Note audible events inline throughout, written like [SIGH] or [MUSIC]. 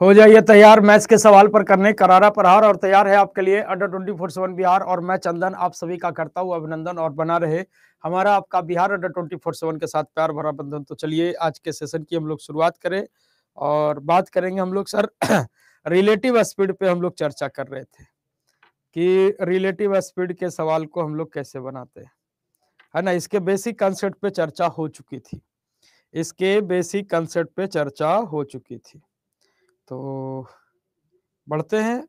हो जाइए तैयार मैच के सवाल पर करने करारा प्रहार और तैयार है आपके लिए under twenty four seven Bihar और मैं चंदन आप सभी का करता हूँ अभिनंदन और बना रहे हमारा आपका Bihar under twenty four seven के साथ प्यार भरा बंधन तो चलिए आज के सेशन की हम लोग शुरुआत करें और बात करेंगे हम लोग सर रिलेटिव [CLEARS THROAT] स्पीड पे हम लोग चर्चा कर रहे थे कि रिलेटिव स्पीड के सवाल को हम लोग कैसे बनाते हैं है ना इसके बेसिक कंसेप्ट पे चर्चा हो चुकी थी इसके बेसिक कंसेप्ट पे चर्चा हो चुकी थी तो बढ़ते हैं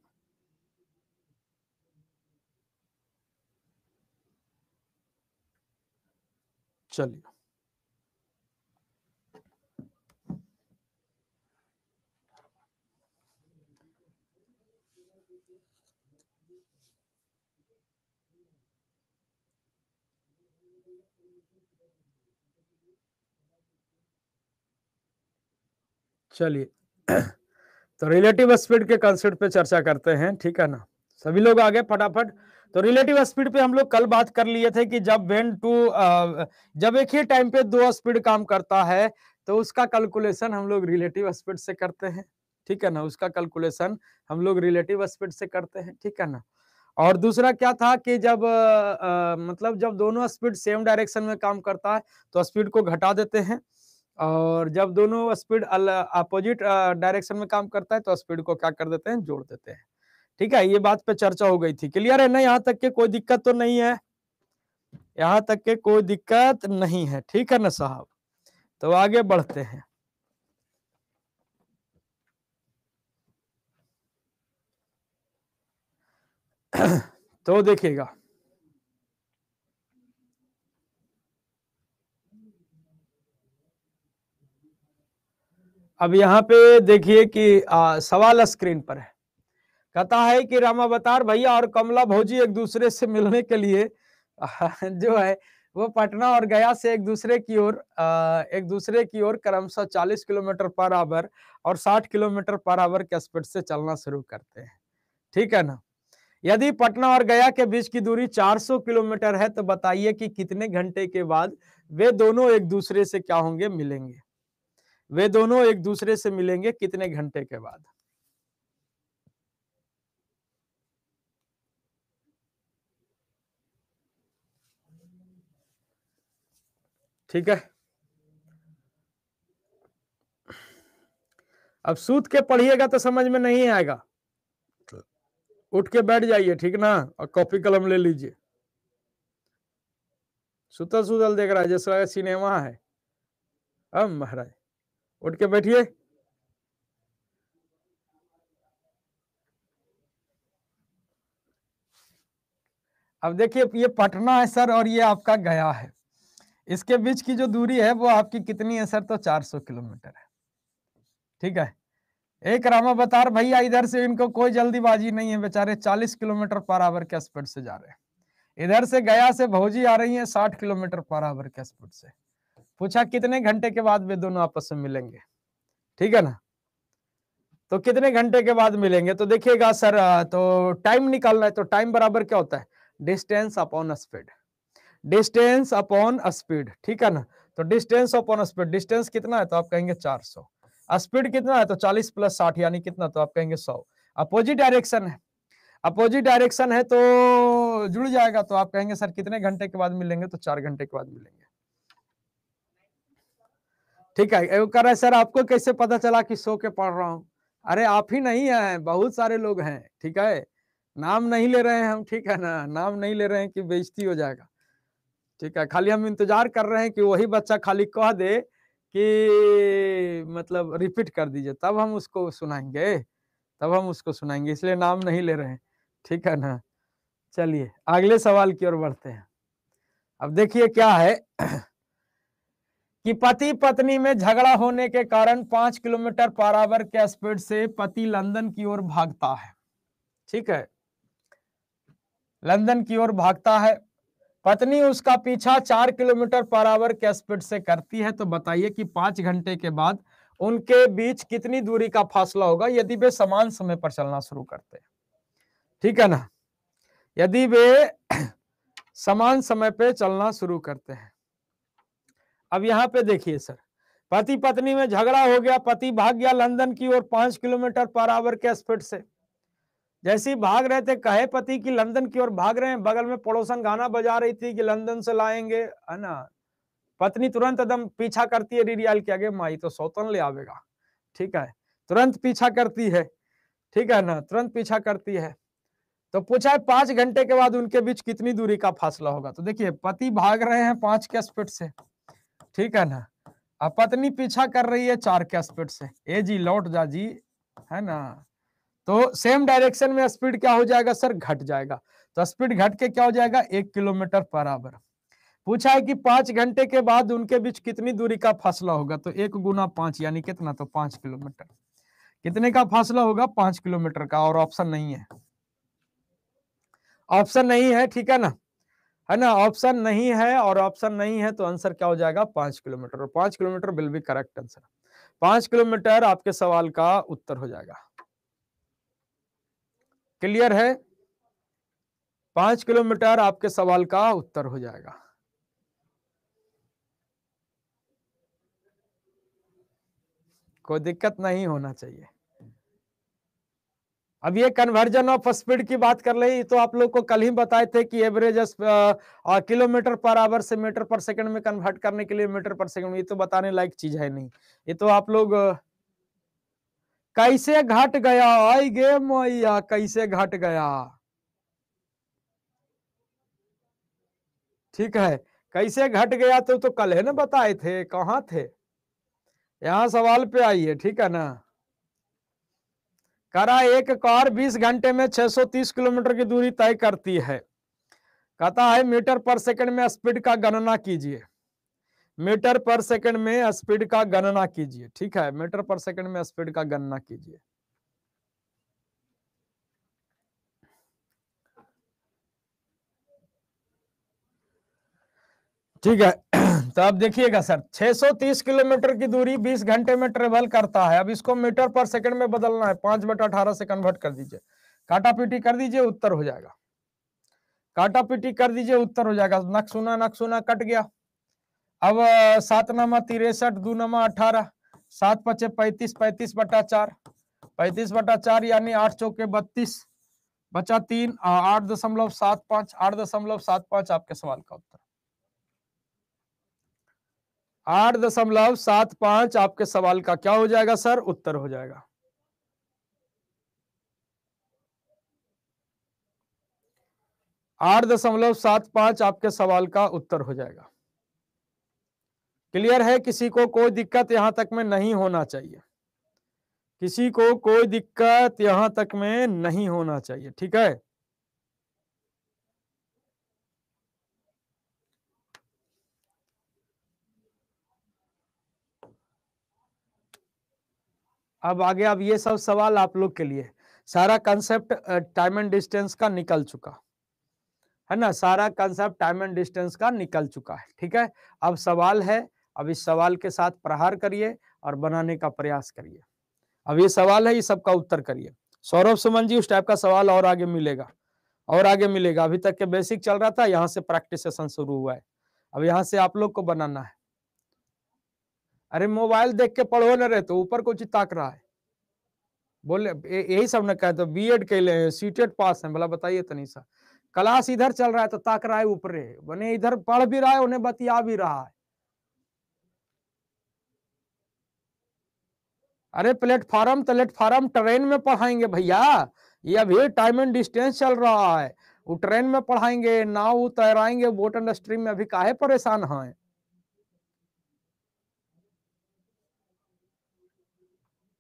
चलिए चलिए तो रिलेटिव स्पीड के कंसेप्ट पे चर्चा करते हैं ठीक है ना सभी लोग आगे फटाफट तो रिलेटिव स्पीड पे हम लोग कल बात कर लिए थे कि जब वेन टू जब एक ही टाइम पे दो स्पीड काम करता है तो उसका कैलकुलेशन हम लोग रिलेटिव स्पीड से करते हैं ठीक है ना उसका कैलकुलेशन हम लोग रिलेटिव स्पीड से करते हैं ठीक है ना और दूसरा क्या था कि जब आ, मतलब जब दोनों स्पीड सेम डायरेक्शन में काम करता है तो स्पीड को घटा देते हैं और जब दोनों स्पीड अपोजिट डायरेक्शन में काम करता है तो स्पीड को क्या कर देते हैं जोड़ देते हैं ठीक है ये बात पे चर्चा हो गई थी क्लियर है ना यहाँ तक के कोई दिक्कत तो नहीं है यहाँ तक के कोई दिक्कत नहीं है ठीक है ना साहब तो आगे बढ़ते हैं [CLEARS THROAT] तो देखिएगा अब यहाँ पे देखिए कि आ, सवाल स्क्रीन पर है कहता है कि रामावतार अवतार भैया और कमला भौजी एक दूसरे से मिलने के लिए [LAUGHS] जो है वो पटना और गया से एक दूसरे की ओर एक दूसरे की ओर क्रमशः 40 किलोमीटर पर आवर और 60 किलोमीटर पर आवर के स्पीड से चलना शुरू करते हैं ठीक है ना यदि पटना और गया के बीच की दूरी 400 किलोमीटर है तो बताइए कि कितने घंटे के बाद वे दोनों एक दूसरे से क्या होंगे मिलेंगे वे दोनों एक दूसरे से मिलेंगे कितने घंटे के बाद ठीक है अब सूत के पढ़िएगा तो समझ में नहीं आएगा उठ के बैठ जाइए ठीक ना और कॉपी कलम ले लीजिए सुतल सुतल देख रहा है जैसा सिनेमा है अब महाराज उठ के बैठिए अब देखिए ये पटना है सर और ये आपका गया है इसके बीच की जो दूरी है वो आपकी कितनी है सर तो 400 किलोमीटर है ठीक है एक रामा बतार भैया इधर से इनको कोई जल्दीबाजी नहीं है बेचारे 40 किलोमीटर पर आवर के स्पीड से जा रहे हैं इधर से गया से भौजी आ रही है 60 किलोमीटर पर आवर के स्पीड से पूछा कितने घंटे के बाद वे दोनों आपस में मिलेंगे ठीक है ना तो कितने घंटे के बाद मिलेंगे तो देखिएगा सर तो टाइम निकालना है तो टाइम बराबर क्या होता है distance upon speed distance upon speed ठीक है ना तो डिस्टेंस अपॉन स्पीड डिस्टेंस कितना है तो आप कहेंगे 400 स्पीड कितना है तो 40 प्लस 60 यानी कितना तो आप कहेंगे 100 अपोजिट डायरेक्शन है अपोजिट डायरेक्शन है तो जुड़ जाएगा तो आप कहेंगे सर कितने घंटे के बाद मिलेंगे तो चार घंटे के बाद मिलेंगे ठीक है वो कह रहे सर आपको कैसे पता चला कि सो के पढ़ रहा हूँ अरे आप ही नहीं हैं बहुत सारे लोग हैं ठीक है नाम नहीं ले रहे हैं हम ठीक है ना नाम नहीं ले रहे हैं कि बेइज्जती हो जाएगा ठीक है खाली हम इंतजार कर रहे हैं कि वही बच्चा खाली कह दे कि मतलब रिपीट कर दीजिए तब हम उसको सुनाएंगे तब हम उसको सुनाएंगे इसलिए नाम नहीं ले रहे हैं ठीक है ना चलिए अगले सवाल की ओर बढ़ते हैं अब देखिए क्या है कि पति पत्नी में झगड़ा होने के कारण पांच किलोमीटर पर आवर के स्पीड से पति लंदन की ओर भागता है ठीक है लंदन की ओर भागता है पत्नी उसका पीछा चार किलोमीटर पर आवर के स्पीड से करती है तो बताइए कि पांच घंटे के बाद उनके बीच कितनी दूरी का फासला होगा यदि वे समान समय पर चलना शुरू करते हैं ठीक है ना यदि वे [CLEARS THROAT] समान समय पर चलना शुरू करते हैं अब यहाँ पे देखिए सर पति पत्नी में झगड़ा हो गया पति भाग गया लंदन की ओर पांच किलोमीटर पर आवर के स्पीड से जैसे ही भाग रहे थे कहे पति की लंदन की ओर भाग रहे हैं बगल में पड़ोसन गाना बजा रही थी कि लंदन से लाएंगे है ना पत्नी तुरंत एकदम पीछा करती है रिरियाल के आगे माई तो सौतन ले आवेगा ठीक है तुरंत पीछा करती है ठीक है ना तुरंत पीछा करती है तो पूछा है पांच घंटे के बाद उनके बीच कितनी दूरी का फासला होगा तो देखिए पति भाग रहे हैं पांच के स्पीड से ठीक है ना अब पत्नी पीछा कर रही है चार के स्पीड से ए जी लौट जा जी है ना तो सेम डायरेक्शन में स्पीड क्या हो जाएगा सर घट जाएगा तो स्पीड घट के क्या हो जाएगा एक किलोमीटर पर आवर पूछा है कि पांच घंटे के बाद उनके बीच कितनी दूरी का फासला होगा तो एक गुना पांच यानी कितना तो पांच किलोमीटर कितने का फासला होगा पांच किलोमीटर का और ऑप्शन नहीं है ऑप्शन नहीं है ठीक है ना है ना ऑप्शन नहीं है और ऑप्शन नहीं है तो आंसर क्या हो जाएगा पांच किलोमीटर और पांच kilometre will be correct answer पांच किलोमीटर आपके सवाल का उत्तर हो जाएगा क्लियर है पांच किलोमीटर आपके सवाल का उत्तर हो जाएगा कोई दिक्कत नहीं होना चाहिए अब ये कन्वर्जन ऑफ स्पीड की बात कर ले तो आप लोग को कल ही बताए थे कि एवरेज किलोमीटर पर आवर से मीटर पर सेकंड में कन्वर्ट करने के लिए मीटर पर सेकंड ये तो बताने लायक चीज है नहीं ये तो आप लोग कैसे घट गया आई गे कैसे घट गया ठीक है कैसे घट गया तो तो कल है ना बताए थे कहा थे यहां सवाल पे आइए ठीक है ना करा एक कार 20 घंटे में 630 किलोमीटर की दूरी तय करती है कहता है मीटर पर सेकंड में स्पीड का गणना कीजिए मीटर पर सेकंड में स्पीड का गणना कीजिए ठीक है मीटर पर सेकंड में स्पीड का गणना कीजिए ठीक है तो अब देखिएगा सर 630 किलोमीटर की दूरी 20 घंटे में ट्रेवल करता है अब इसको मीटर पर सेकंड में बदलना है पांच बटा अठारह से कन्वर्ट कर दीजिए काटा पीटी कर दीजिए उत्तर हो जाएगा काटा पीटी कर दीजिए उत्तर हो जाएगा नक्सुना नक्सुना कट गया अब सात नमा तिरसठ दो नमा अठारह सात पचे पैंतीस पैंतीस बटा चार पैंतीस बटा चार यानी आठ चौके बत्तीस बचा तीन आठ दशमलव सात पांच आठ दशमलव सात पांच आपके सवाल का उत्तर आठ दशमलव सात पांच आपके सवाल का क्या हो जाएगा सर उत्तर हो जाएगा आठ दशमलव सात पांच आपके सवाल का उत्तर हो जाएगा क्लियर है किसी को कोई दिक्कत यहां तक में नहीं होना चाहिए किसी को कोई दिक्कत यहां तक में नहीं होना चाहिए ठीक है अब आगे अब ये सब सवाल आप लोग के लिए सारा कंसेप्ट टाइम एंड डिस्टेंस का निकल चुका है ना सारा कंसेप्ट टाइम एंड डिस्टेंस का निकल चुका है ठीक है अब सवाल है अब इस सवाल के साथ प्रहार करिए और बनाने का प्रयास करिए अब ये सवाल है ये सबका उत्तर करिए सौरभ सुमन जी उस टाइप का सवाल और आगे मिलेगा और आगे मिलेगा अभी तक के बेसिक चल रहा था यहाँ से प्रैक्टिस सेशन शुरू हुआ है अब यहाँ से आप लोग को बनाना है अरे मोबाइल देख के पढ़ो न रहे तो ऊपर को चीज ताक रहा है बोले यही सब ने कहे तो बी एड कैले हैं सीटेड पास है बोला बताइए तनीसा तो क्लास इधर चल रहा है तो ताक रहा है ऊपरे बने इधर पढ़ भी रहा है उन्हें बतिया भी रहा है अरे प्लेटफॉर्म प्लेटफॉर्म ट्रेन में पढ़ाएंगे भैया ये अभी टाइम एंड डिस्टेंस चल रहा है वो ट्रेन में पढ़ाएंगे नाव तैराएंगे बोट स्ट्रीम में अभी काहे परेशान हैं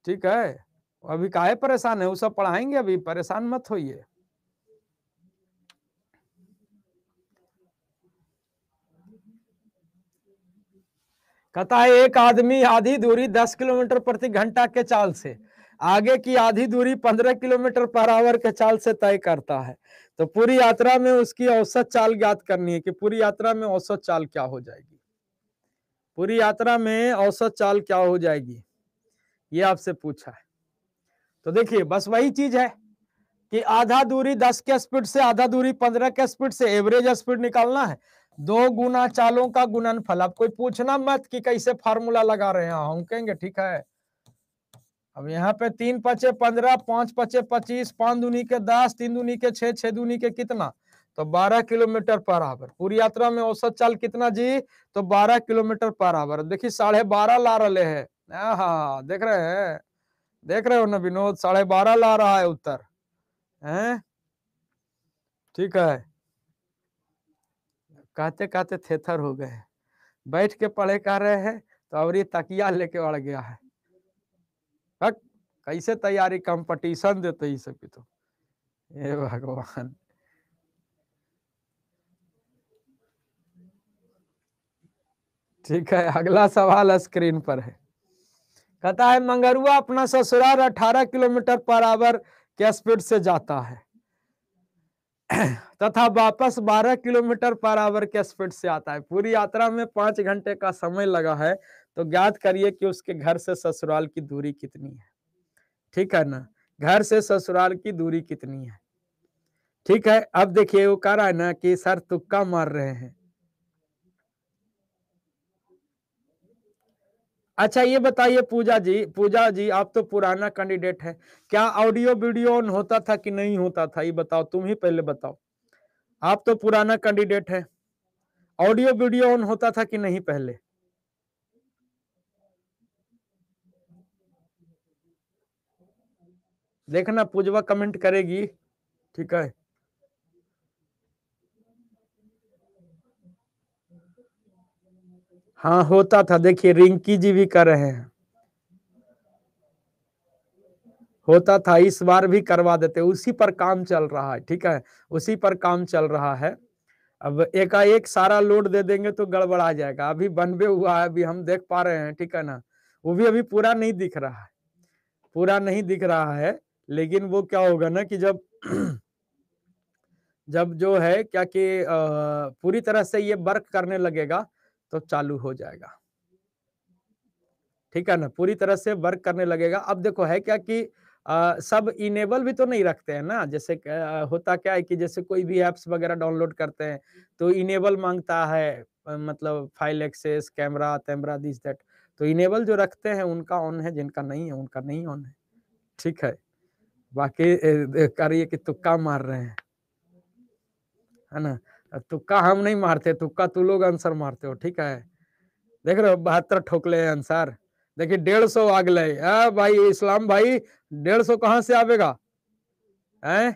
ठीक है अभी काहे परेशान है वो सब पढ़ाएंगे अभी परेशान मत होइए कहता है एक आदमी आधी दूरी दस किलोमीटर प्रति घंटा के चाल से आगे की आधी दूरी पंद्रह किलोमीटर पर आवर के चाल से तय करता है तो पूरी यात्रा में उसकी औसत चाल ज्ञात करनी है कि पूरी यात्रा में औसत चाल क्या हो जाएगी पूरी यात्रा में औसत चाल क्या हो जाएगी ये आपसे पूछा है तो देखिए बस वही चीज है कि आधा दूरी दस के स्पीड से आधा दूरी पंद्रह के स्पीड से एवरेज स्पीड निकालना है दो गुना चालों का गुणनफल अब कोई पूछना मत कि कैसे फार्मूला लगा रहे हैं हाँ, हम कहेंगे ठीक है अब यहाँ पे तीन पचे पंद्रह पांच पचे पच्चीस पांच दूनी के दस तीन दूनी के छह छह दूनी के कितना तो बारह किलोमीटर पर आवर पूरी यात्रा में औसत चाल कितना जी तो बारह किलोमीटर पर आवर देखिए साढ़े बारह ला रहे हैं हाँ देख रहे हैं देख रहे हो ना विनोद साढ़े बारह ला रहा है उत्तर है ठीक है कहते कहते थेथर हो गए बैठ के पढ़े कर रहे हैं तो अब ये तकिया लेके अड़ गया है कैसे तैयारी कंपटीशन देते ही सबकी तो ये भगवान ठीक है अगला सवाल स्क्रीन पर है कहता है मंगरुआ अपना ससुराल 18 किलोमीटर पर आवर के स्पीड से जाता है [CLEARS THROAT] तथा वापस 12 किलोमीटर पर आवर के स्पीड से आता है पूरी यात्रा में पांच घंटे का समय लगा है तो ज्ञात करिए कि उसके घर से ससुराल की दूरी कितनी है ठीक है ना घर से ससुराल की दूरी कितनी है ठीक है अब देखिए वो कह रहा है ना कि सर तुक्का मार रहे हैं अच्छा ये बताइए पूजा जी पूजा जी आप तो पुराना कैंडिडेट है क्या ऑडियो वीडियो ऑन होता था कि नहीं होता था ये बताओ तुम ही पहले बताओ आप तो पुराना कैंडिडेट है ऑडियो वीडियो ऑन होता था कि नहीं पहले देखना पूजवा कमेंट करेगी ठीक है हाँ होता था देखिए रिंकी जी भी कर रहे हैं होता था इस बार भी करवा देते उसी पर काम चल रहा है ठीक है उसी पर काम चल रहा है अब एकाएक सारा लोड दे देंगे तो गड़बड़ा जाएगा अभी बनबे हुआ है अभी हम देख पा रहे हैं ठीक है ना वो भी अभी पूरा नहीं दिख रहा है पूरा नहीं दिख रहा है लेकिन वो क्या होगा ना कि जब [CLEARS THROAT] जब जो है क्या कि पूरी तरह से ये वर्क करने लगेगा तो चालू हो जाएगा ठीक है ना पूरी तरह से वर्क करने लगेगा अब देखो है क्या कि आ, सब इनेबल भी तो नहीं रखते हैं ना जैसे आ, होता क्या है कि जैसे कोई भी एप्स वगैरह डाउनलोड करते हैं तो इनेबल मांगता है मतलब फाइल एक्सेस कैमरा तैमरा दिस दैट तो इनेबल जो रखते हैं उनका ऑन है जिनका नहीं है उनका नहीं ऑन है ठीक है बाकी है कि तुक्का मार रहे हैं है ना तुक्का हम नहीं मारते तुक्का तू लोग आंसर मारते हो ठीक है देख रहे हो बहत्तर ठोकले आंसर देखिए डेढ़ सौ आग लय भाई इस्लाम भाई डेढ़ सौ कहाँ से आवेगा है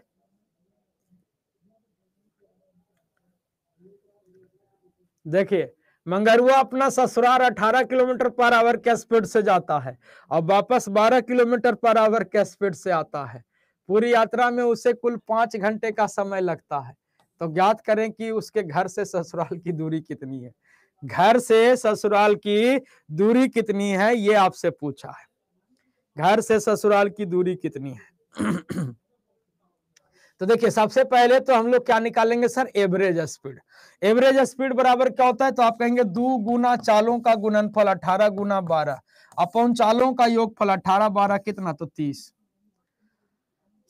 देखिए मंगरुआ अपना ससुराल 18 किलोमीटर पर आवर के स्पीड से जाता है और वापस 12 किलोमीटर पर आवर के स्पीड से आता है पूरी यात्रा में उसे कुल पांच घंटे का समय लगता है तो ज्ञात करें कि उसके घर से ससुराल की दूरी कितनी है घर से ससुराल की दूरी कितनी है ये आपसे पूछा है घर से ससुराल की दूरी कितनी है [CLEARS THROAT] तो देखिए सबसे पहले तो हम लोग क्या निकालेंगे sir average speed average speed बराबर क्या होता है तो आप कहेंगे दो गुना चालों का गुणनफल अठारह गुना बारह अपन चालों का योगफल अठारह बारह कितना तो तीस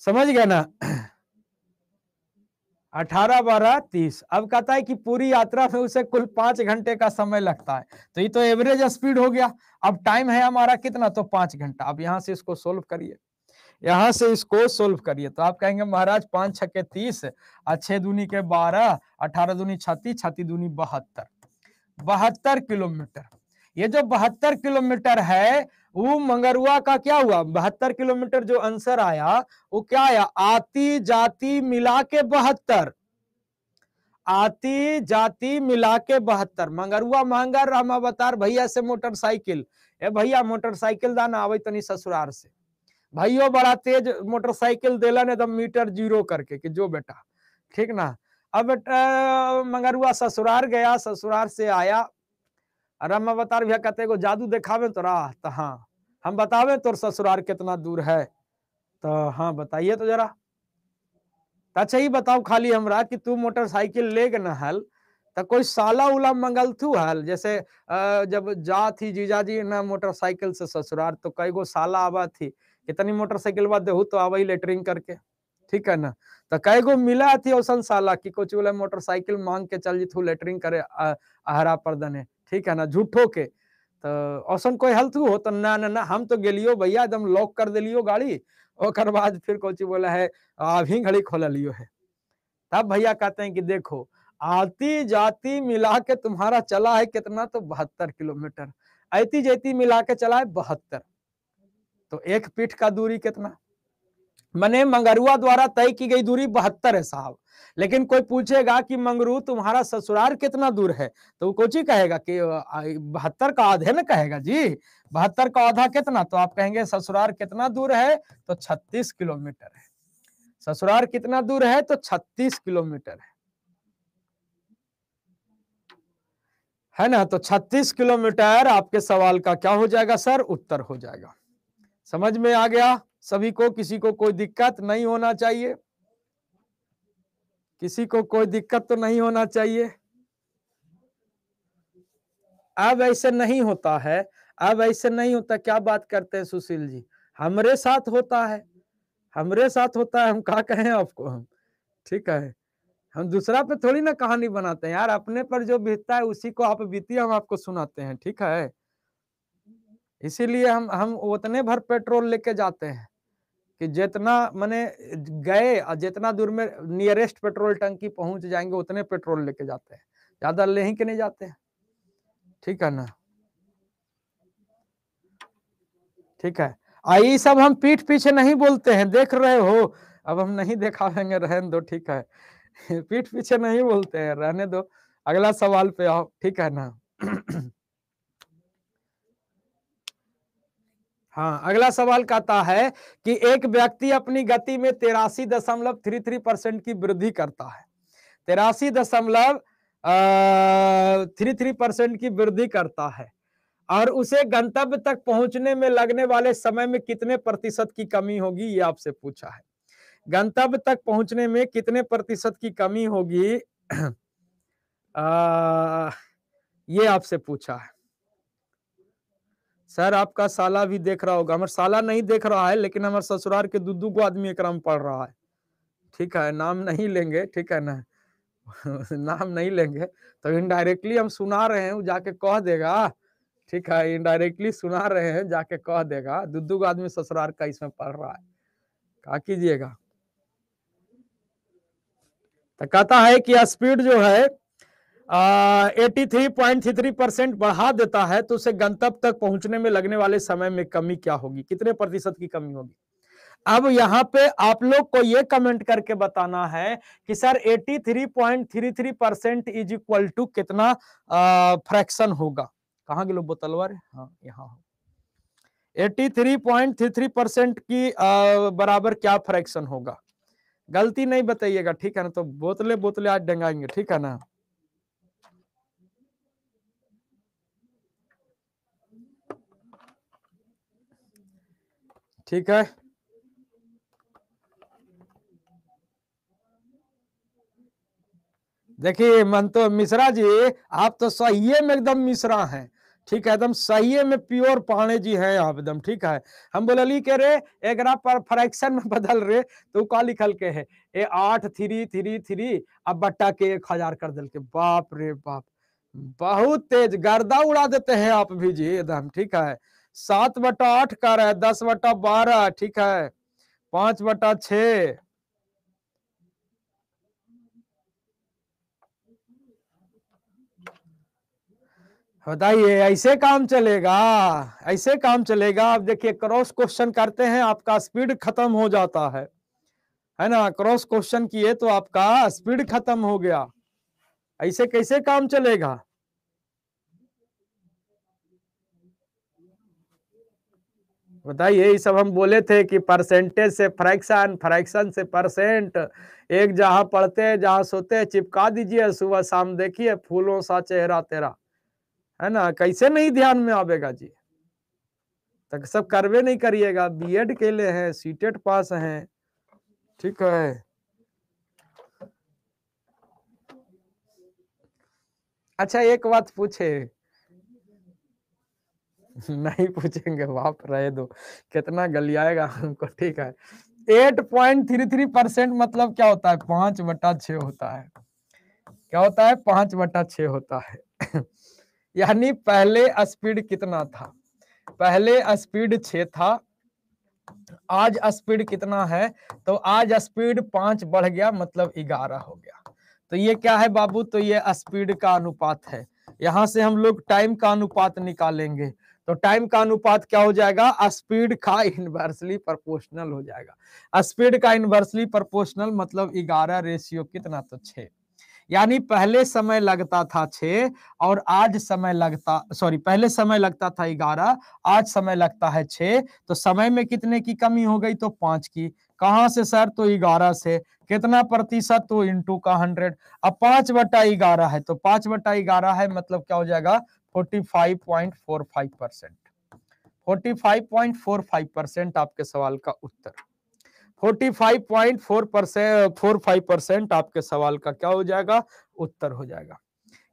समझ गए ना [CLEARS THROAT] अठारह बारह तीस अब कहता है कि पूरी यात्रा में उसे कुल पांच घंटे का समय लगता है तो ये तो एवरेज स्पीड हो गया अब टाइम है हमारा कितना तो पांच घंटा अब यहाँ से इसको सोल्व करिए यहाँ से इसको सोल्व करिए तो आप कहेंगे महाराज पांच छके तीस अच्छे दूनी के बारह अठारह दूनी छत्तीस छत्तीस दूनी बहत्तर बहत्तर किलोमीटर ये जो बहत्तर किलोमीटर है वो मंगरुआ का क्या हुआ बहत्तर किलोमीटर जो आंसर आया वो क्या आया आती जाति मिला के बहत्तर आती जाति मिला के बहत्तर मंगरुआ मंगर हम अवतार भैया से मोटरसाइकिल ए भैया मोटरसाइकिल दाना आवे तनी ससुरार से भाइयों बड़ा तेज मोटरसाइकिल दिलन एकदम मीटर जीरो करके कि जो बेटा ठीक ना अब बेटा मंगरुआ ससुरार गया ससुरार से आया राम अवतार भैया कहते को जादू देखावे तो राह तो हाँ हम बतावे तो ससुराल कितना दूर है तो हाँ बताइए तो जरा तो अच्छा ही बताओ खाली हमरा कि तू मोटरसाइकिल ले गए हल तो कोई साला उला मंगल थू हल जैसे जब जा थी जीजा जी ना मोटरसाइकिल से ससुराल तो कई गो साला आवा थी कितनी मोटरसाइकिल बात देहू तो आवा ही लेटरिंग करके ठीक है ना तो कई गो मिला थी औसन साला की कुछ बोले मोटरसाइकिल मांग के चल जी थू लेटरिंग करे अहरा पर दने ठीक है ना झूठो के तो औसन कोई हेल्थ हो तो ना ना ना हम तो गेलियो भैया एकदम लॉक कर दिलियो गाड़ी और बाद फिर कोची बोला है अभी घड़ी खोला लियो है तब भैया कहते हैं कि देखो आती जाती मिला के तुम्हारा चला है कितना तो बहत्तर किलोमीटर आती जाती मिला के चला है बहत्तर तो एक पीठ का दूरी कितना मने मंगरुआ द्वारा तय की गई दूरी बहत्तर है साहब लेकिन कोई पूछेगा कि मंगरू तुम्हारा ससुराल कितना दूर है तो वो कोची कहेगा कि बहत्तर का आधे न कहेगा जी बहत्तर का आधा कितना तो आप कहेंगे ससुराल कितना दूर है तो छत्तीस किलोमीटर है ससुराल कितना दूर है तो छत्तीस किलोमीटर है है ना तो 36 किलोमीटर आपके सवाल का क्या हो जाएगा सर उत्तर हो जाएगा समझ में आ गया सभी को किसी को कोई दिक्कत नहीं होना चाहिए किसी को कोई दिक्कत तो नहीं होना चाहिए अब ऐसे नहीं होता है अब ऐसे नहीं होता क्या बात करते हैं सुशील जी हमरे साथ होता है हमरे साथ होता है हम कहा कहें आपको हम ठीक है हम दूसरा पे थोड़ी ना कहानी बनाते हैं यार अपने पर जो बीतता है उसी को आप बीती हम आपको सुनाते हैं ठीक है इसीलिए हम हम उतने भर पेट्रोल लेके जाते हैं कि जितना मैंने गए और जितना दूर में नियरेस्ट पेट्रोल टंकी पहुंच जाएंगे उतने पेट्रोल लेके जाते हैं ज्यादा ले ही के नहीं जाते हैं ठीक है ना ठीक है आई सब हम पीठ पीछे नहीं बोलते हैं देख रहे हो अब हम नहीं देंगे रहने दो ठीक है [LAUGHS] पीठ पीछे नहीं बोलते हैं रहने दो अगला सवाल पे आओ ठीक है ना [CLEARS THROAT] हाँ अगला सवाल कहता है कि एक व्यक्ति अपनी गति में तेरासी दशमलव थ्री थ्री परसेंट की वृद्धि करता है तेरासी दशमलव थ्री थ्री परसेंट की वृद्धि करता है और उसे गंतव्य तक पहुंचने में लगने वाले समय में कितने प्रतिशत की कमी होगी ये आपसे पूछा है गंतव्य तक पहुंचने में कितने प्रतिशत की कमी होगी आ, [CLEARS THROAT] ये आपसे पूछा है सर आपका साला भी देख रहा होगा हमारे साला नहीं देख रहा है लेकिन हमारे ससुराल के दू को आदमी एक पढ़ रहा है ठीक है नाम नहीं लेंगे ठीक है ना [LAUGHS] नाम नहीं लेंगे तो इनडायरेक्टली हम सुना रहे हैं जाके कह देगा ठीक है इनडायरेक्टली सुना रहे हैं जाके कह देगा दुद्धू का आदमी ससुराल का इसमें पढ़ रहा है क्या कीजिएगा तो कहता है कि स्पीड जो है eighty three point three percent बढ़ा देता है तो उसे गंतव्य तक पहुंचने में लगने वाले समय में कमी क्या होगी कितने प्रतिशत की कमी होगी अब यहाँ पे आप लोग को ये कमेंट करके बताना है कि sir 83.33 percent is equal to कितना फ्रैक्शन होगा कहाँ के लोग बोतलवर हाँ यहाँ हो 83.33 परसेंट की आ, बराबर क्या फ्रैक्शन होगा गलती नहीं बताइएगा ठीक है ना तो बोतले बोतले आज डंगाएंगे ठीक है ना ठीक है देखिए मन तो मिश्रा जी आप तो सही में एकदम मिश्रा हैं ठीक है एकदम सही में प्योर पाने जी हैं आप एकदम ठीक है हम बोलली कह रहे एक फ्रैक्शन में बदल रहे तो का लिखल के है ए आठ थ्री थ्री थ्री अब बट्टा के एक हजार कर दल के बाप रे बाप बहुत तेज गर्दा उड़ा देते हैं आप भी जी एकदम ठीक है सात बटा आठ कर रहा है दस बटा बारह ठीक है पांच बटा छ बताइए ऐसे काम चलेगा ऐसे काम चलेगा आप देखिए क्रॉस क्वेश्चन करते हैं आपका स्पीड खत्म हो जाता है है ना क्रॉस क्वेश्चन किए तो आपका स्पीड खत्म हो गया ऐसे कैसे काम चलेगा बताइए ये सब हम बोले थे कि परसेंटेज से फ्रैक्शन फ्रैक्शन से परसेंट एक जहां पढ़ते हैं जहां सोते हैं चिपका दीजिए सुबह शाम देखिए फूलों सा चेहरा तेरा है ना कैसे नहीं ध्यान में आवेगा जी तक सब करवे नहीं करिएगा बीएड के लिए है सीटेट e पास है ठीक है अच्छा एक बात पूछे [LAUGHS] नहीं पूछेंगे बाप रहे दो कितना गलियाएगा हमको ठीक है eight point three three percent मतलब क्या होता है पांच बटा छ होता है क्या होता है पांच बटा छ होता है [LAUGHS] यानी पहले स्पीड कितना था पहले स्पीड छ था आज स्पीड कितना है तो आज स्पीड पांच बढ़ गया मतलब ग्यारह हो गया तो ये क्या है बाबू तो ये स्पीड का अनुपात है यहां से हम लोग टाइम का अनुपात निकालेंगे तो टाइम का अनुपात क्या हो जाएगा स्पीड का इनवर्सली प्रोपोर्शनल हो जाएगा स्पीड का इनवर्सली प्रोपोर्शनल मतलब ग्यारह रेशियो कितना तो छे यानी पहले समय लगता था छे और आज समय लगता सॉरी पहले समय लगता था ग्यारह आज समय लगता है छे तो समय में कितने की कमी हो गई तो पांच की कहां से सर तो ग्यारह से कितना प्रतिशत तो इंटू का हंड्रेड अब पांच बटा ग्यारह है तो पांच बटा ग्यारह है मतलब क्या हो जाएगा 45.45 परसेंट 45.45 परसेंट आपके सवाल का उत्तर 45.4 परसेंट आपके सवाल का क्या हो जाएगा उत्तर हो जाएगा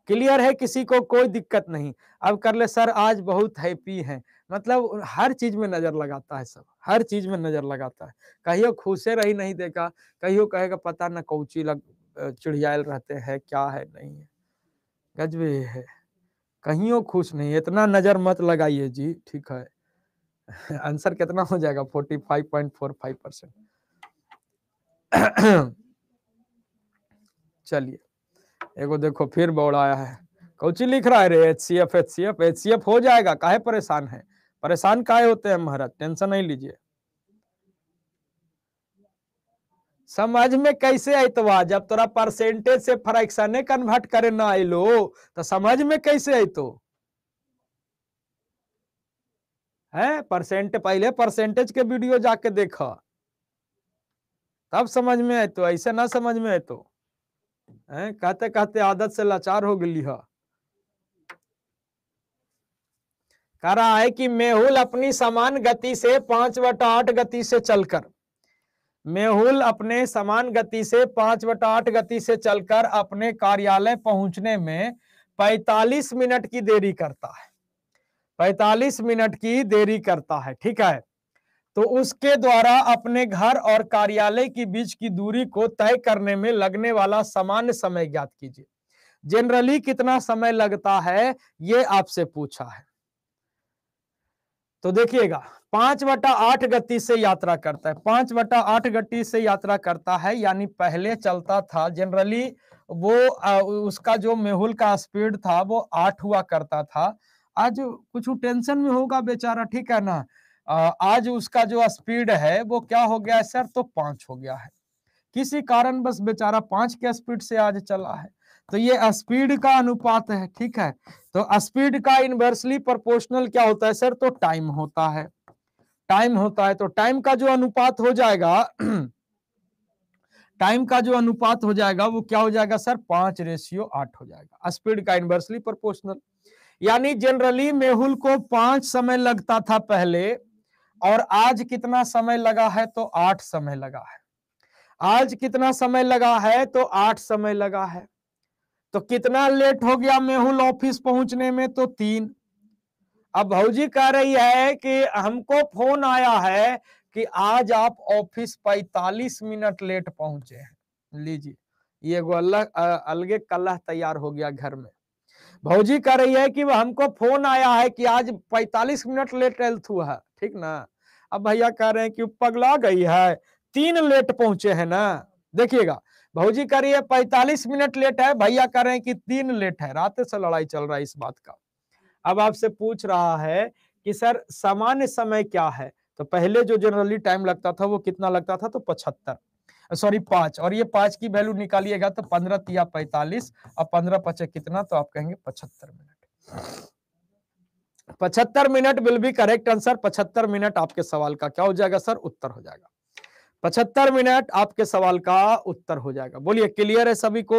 क्लियर है किसी को कोई दिक्कत नहीं अब कर ले सर आज बहुत हैप्पी हैं मतलब हर चीज में नजर लगाता है सब हर चीज में नजर लगाता है कहियो खुशे रही नहीं देखा कहियो कहेगा पता न कौची लग चिड़ियाल रहते हैं क्या है नहीं है गजबे है कहीं खुश नहीं इतना नजर मत लगाइए जी ठीक है [LAUGHS] आंसर कितना हो जाएगा forty five point four five percent [CLEARS THROAT] चलिए एगो देखो फिर आया है कौची लिख रहा है रे H C F H C F H C F हो जाएगा काहे परेशान है परेशान काहे होते हैं महाराज टेंशन नहीं लीजिए समझ में कैसे आई अतवा जब तोरा परसेंटेज से फ्रैक्शन कन्वर्ट करे ना अलो तो समझ में कैसे आई तो है परसेंट पहले परसेंटेज के वीडियो जाके देख तब समझ में तो ऐसे ना समझ में तो है कहते कहते आदत से लाचार हो गई है कह रहा है कि मेहुल अपनी समान गति से पांच बटा आठ गति से चलकर मेहुल अपने समान गति से पांच बटा आठ गति से चलकर अपने कार्यालय पहुंचने में 45 मिनट की देरी करता है 45 मिनट की देरी करता है ठीक है तो उसके द्वारा अपने घर और कार्यालय के बीच की दूरी को तय करने में लगने वाला सामान्य समय ज्ञात कीजिए जनरली कितना समय लगता है ये आपसे पूछा है तो देखिएगा पांच बटा आठ गति से यात्रा करता है पांच बटा आठ गति से यात्रा करता है यानी पहले चलता था जनरली वो उसका जो मेहुल का स्पीड था वो आठ हुआ करता था आज कुछ टेंशन में होगा बेचारा ठीक है ना आज उसका जो स्पीड है वो क्या हो गया है सर तो पांच हो गया है किसी कारण बस बेचारा पांच के स्पीड से आज चला है तो ये स्पीड का अनुपात है ठीक है तो स्पीड का इनवर्सली प्रोपोर्शनल क्या होता है सर तो टाइम होता है टाइम होता है तो टाइम का जो अनुपात हो जाएगा [CLEARS THROAT] टाइम का जो अनुपात हो जाएगा वो क्या हो जाएगा सर पांच रेशियो आठ हो जाएगा स्पीड का इनवर्सली प्रोपोर्शनल यानी जनरली मेहुल को पांच समय लगता था पहले और आज कितना समय लगा है तो आठ समय लगा है आज कितना समय लगा है तो आठ समय लगा है तो कितना लेट हो गया मेहुल ऑफिस पहुंचने में तो तीन अब भाजी कह रही है कि हमको फोन आया है कि आज आप ऑफिस 45 मिनट लेट पहुंचे हैं लीजिए ये गो अलग अलगे कलह तैयार हो गया घर में भाजी कह रही है कि हमको फोन आया है कि आज 45 मिनट लेट हुआ है ठीक ना अब भैया कह रहे हैं कि पगला गई है तीन लेट पहुंचे हैं ना देखिएगा भाजी कह रही है पैतालीस मिनट लेट है भैया कह रहे हैं कि तीन लेट है रात से लड़ाई चल रहा है इस बात का अब आपसे पूछ रहा है कि सर सामान्य समय क्या है तो पहले जो जनरली टाइम लगता था वो कितना लगता था तो पचहत्तर सॉरी पांच और ये पांच की वैल्यू निकालिएगा तो पंद्रह तिया पैतालीस और पंद्रह पचे कितना तो आप कहेंगे पचहत्तर मिनट पचहत्तर minute will be correct answer पचहत्तर मिनट आपके सवाल का क्या हो जाएगा सर उत्तर हो जाएगा पचहत्तर मिनट आपके सवाल का उत्तर हो जाएगा बोलिए क्लियर है सभी को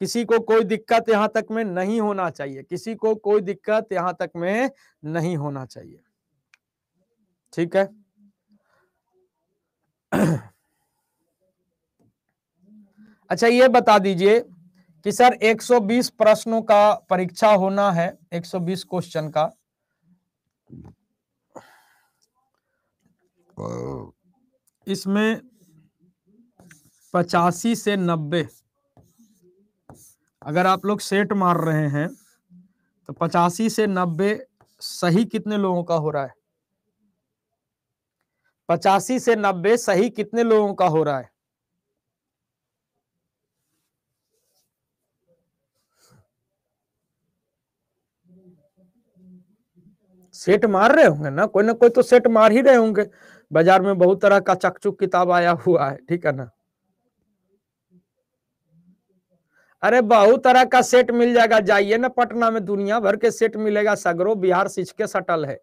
किसी को कोई दिक्कत यहां तक में नहीं होना चाहिए किसी को कोई दिक्कत यहां तक में नहीं होना चाहिए ठीक है [CLEARS THROAT] अच्छा ये बता दीजिए कि सर 120 प्रश्नों का परीक्षा होना है 120 क्वेश्चन का इसमें पचासी से नब्बे अगर आप लोग सेट मार रहे हैं तो पचासी से नब्बे सही कितने लोगों का हो रहा है पचासी से नब्बे सही कितने लोगों का हो रहा है सेट मार रहे होंगे ना कोई ना कोई तो सेट मार ही रहे होंगे बाजार में बहुत तरह का चकचुक किताब आया हुआ है ठीक है ना अरे बहुत तरह का सेट मिल जाएगा जाइए ना पटना में दुनिया भर के सेट मिलेगा सगरो बिहार सिंच के सटल है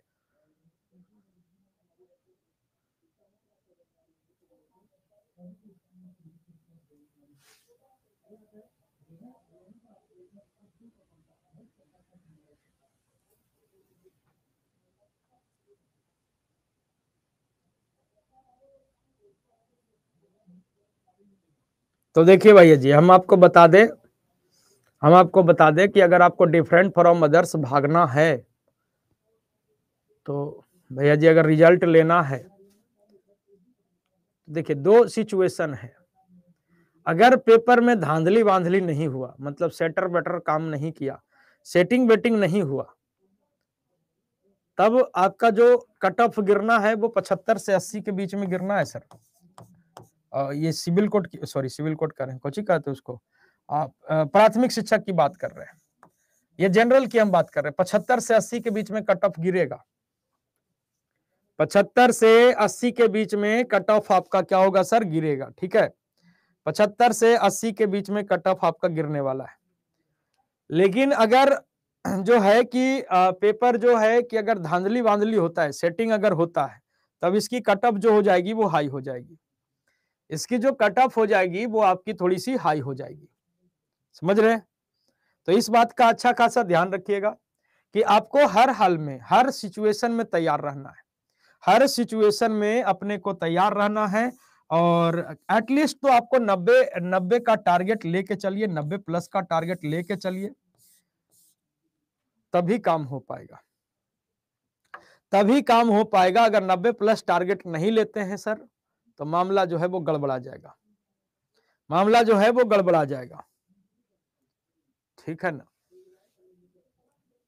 तो देखिए भैया जी हम आपको बता दें हम आपको बता दें कि अगर आपको डिफरेंट फ्रॉम अदर्स भागना है तो भैया जी अगर रिजल्ट लेना है तो देखिए दो सिचुएशन है अगर पेपर में धांधली बांधली नहीं हुआ मतलब सेटर बेटर काम नहीं किया सेटिंग बेटिंग नहीं हुआ तब आपका जो कट ऑफ गिरना है वो पचहत्तर से अस्सी के बीच में गिरना है सर ये सिविल कोर्ट की सॉरी सिविल कोर्ट कर रहे हैं कोची कहते हैं उसको प्राथमिक शिक्षा की बात कर रहे हैं ये जनरल की हम बात कर रहे हैं पचहत्तर से अस्सी के बीच में कट ऑफ गिरेगा पचहत्तर से अस्सी के बीच में कट ऑफ आपका क्या होगा सर गिरेगा ठीक है पचहत्तर से अस्सी के बीच में कट ऑफ आपका गिरने वाला है लेकिन अगर [CLEARS THROAT] जो है कि पेपर जो है कि अगर धांधली वांधली होता है सेटिंग अगर होता है तब इसकी कट ऑफ जो हो जाएगी वो हाई हो जाएगी इसकी जो कट ऑफ हो जाएगी वो आपकी थोड़ी सी हाई हो जाएगी समझ रहे हैं तो इस बात का अच्छा खासा ध्यान रखिएगा कि आपको हर हाल में हर सिचुएशन में तैयार रहना है हर सिचुएशन में अपने को तैयार रहना है और एटलीस्ट तो आपको 90 90 का टारगेट लेके चलिए 90 प्लस का टारगेट लेके चलिए तभी काम हो पाएगा तभी काम हो पाएगा अगर 90 प्लस टारगेट नहीं लेते हैं सर तो मामला जो है वो गड़बड़ा जाएगा मामला जो है वो गड़बड़ा जाएगा ठीक है ना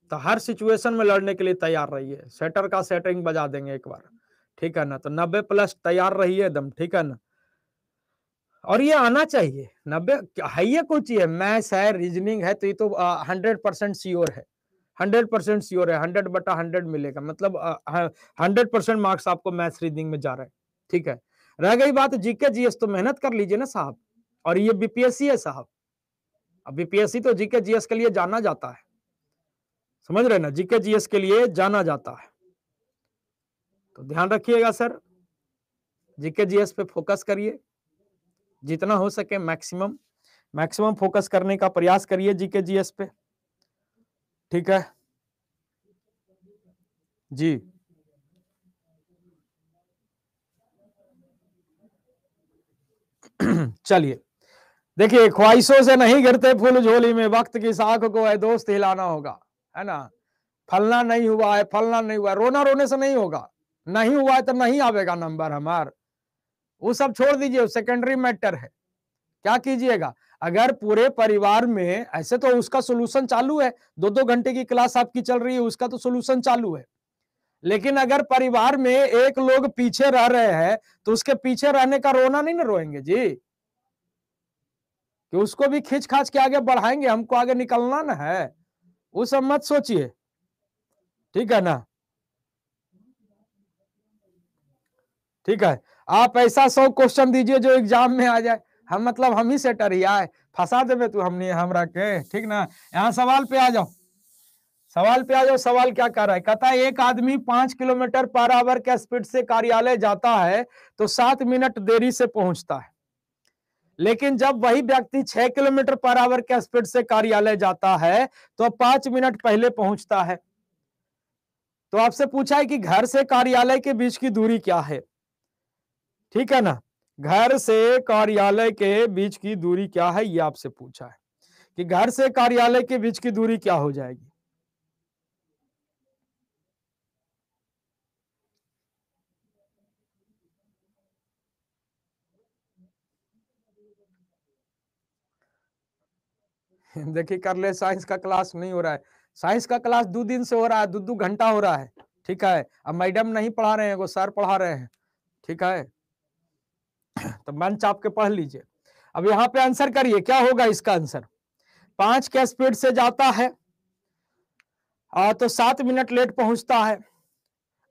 तो हर सिचुएशन में लड़ने के लिए तैयार रहिए सेटर का सेटरिंग बजा देंगे एक बार ठीक है ना तो नब्बे प्लस तैयार रहिए एकदम ठीक है ना और ये आना चाहिए नब्बे है ये कोई चीज है मैथ है रीजनिंग है तो ये तो हंड्रेड परसेंट श्योर है हंड्रेड परसेंट श्योर है हंड्रेड बटा हंड्रेड मिलेगा मतलब हंड्रेड परसेंट मार्क्स आपको मैथ रीजनिंग में जा रहा है ठीक है रह गई बात जीके जीएस तो मेहनत कर लीजिए ना साहब और ये बीपीएससी है साहब अब बीपीएससी तो जीके जीएस के लिए जाना जाता है समझ रहे ना जीके जीएस के लिए जाना जाता है तो ध्यान रखिएगा सर जीके जीएस पे फोकस करिए जितना हो सके मैक्सिमम मैक्सिमम फोकस करने का प्रयास करिए जीके जीएस पे ठीक है जी [CLEARS THROAT] चलिए देखिए ख्वाहिशों से नहीं गिरते फूल झोली में वक्त की साख को है दोस्त हिलाना होगा है ना फलना नहीं हुआ है फलना नहीं हुआ है रोना रोने से नहीं होगा नहीं हुआ है तो नहीं आवेगा नंबर हमार वो सब छोड़ दीजिए सेकेंडरी मैटर है क्या कीजिएगा अगर पूरे परिवार में ऐसे तो उसका सोल्यूशन चालू है दो दो घंटे की क्लास आपकी चल रही है उसका तो सोल्यूशन चालू है लेकिन अगर परिवार में एक लोग पीछे रह रहे हैं तो उसके पीछे रहने का रोना नहीं ना रोएंगे जी कि उसको भी खींच खाच के आगे बढ़ाएंगे हमको आगे निकलना ना है वो सब मत सोचिए ठीक है ना ठीक है आप ऐसा सौ क्वेश्चन दीजिए जो एग्जाम में आ जाए हम मतलब हम ही से आए फंसा देवे तू हमने हम के ठीक ना यहाँ सवाल पे आ जाओ सवाल पे आ जाओ सवाल क्या कर रहा है कहता है एक आदमी पांच किलोमीटर पर आवर के स्पीड से कार्यालय जाता है तो सात मिनट देरी से पहुंचता है लेकिन जब वही व्यक्ति छह किलोमीटर पर आवर के स्पीड से कार्यालय जाता है तो पांच मिनट पहले पहुंचता है तो आपसे पूछा है कि घर से कार्यालय के बीच की दूरी क्या है ठीक है ना घर से कार्यालय के बीच की दूरी क्या है ये आपसे पूछा है कि घर से कार्यालय के बीच की दूरी क्या हो जाएगी [LAUGHS] देखिए कर ले साइंस का क्लास नहीं हो रहा है साइंस का क्लास दो दिन से हो रहा है दो दो घंटा हो रहा है ठीक है अब मैडम नहीं पढ़ा रहे हैं वो सर पढ़ा रहे हैं ठीक है [CLEARS THROAT] तो मन चाप के पढ़ लीजिए अब यहाँ पे आंसर करिए क्या होगा इसका आंसर पांच के स्पीड से जाता है आ, तो सात मिनट लेट पहुंचता है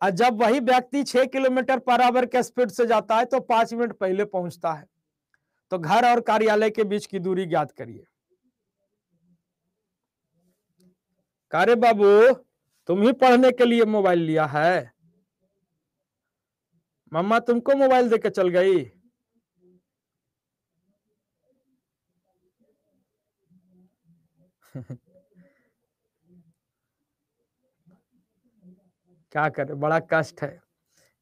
और जब वही व्यक्ति छह किलोमीटर पर आवर के स्पीड से जाता है तो पांच मिनट पहले पहुंचता है तो घर और कार्यालय के बीच की दूरी ज्ञात करिए कारे बाबू तुम ही पढ़ने के लिए मोबाइल लिया है मम्मा तुमको मोबाइल देके चल गई [LAUGHS] क्या करे बड़ा कष्ट है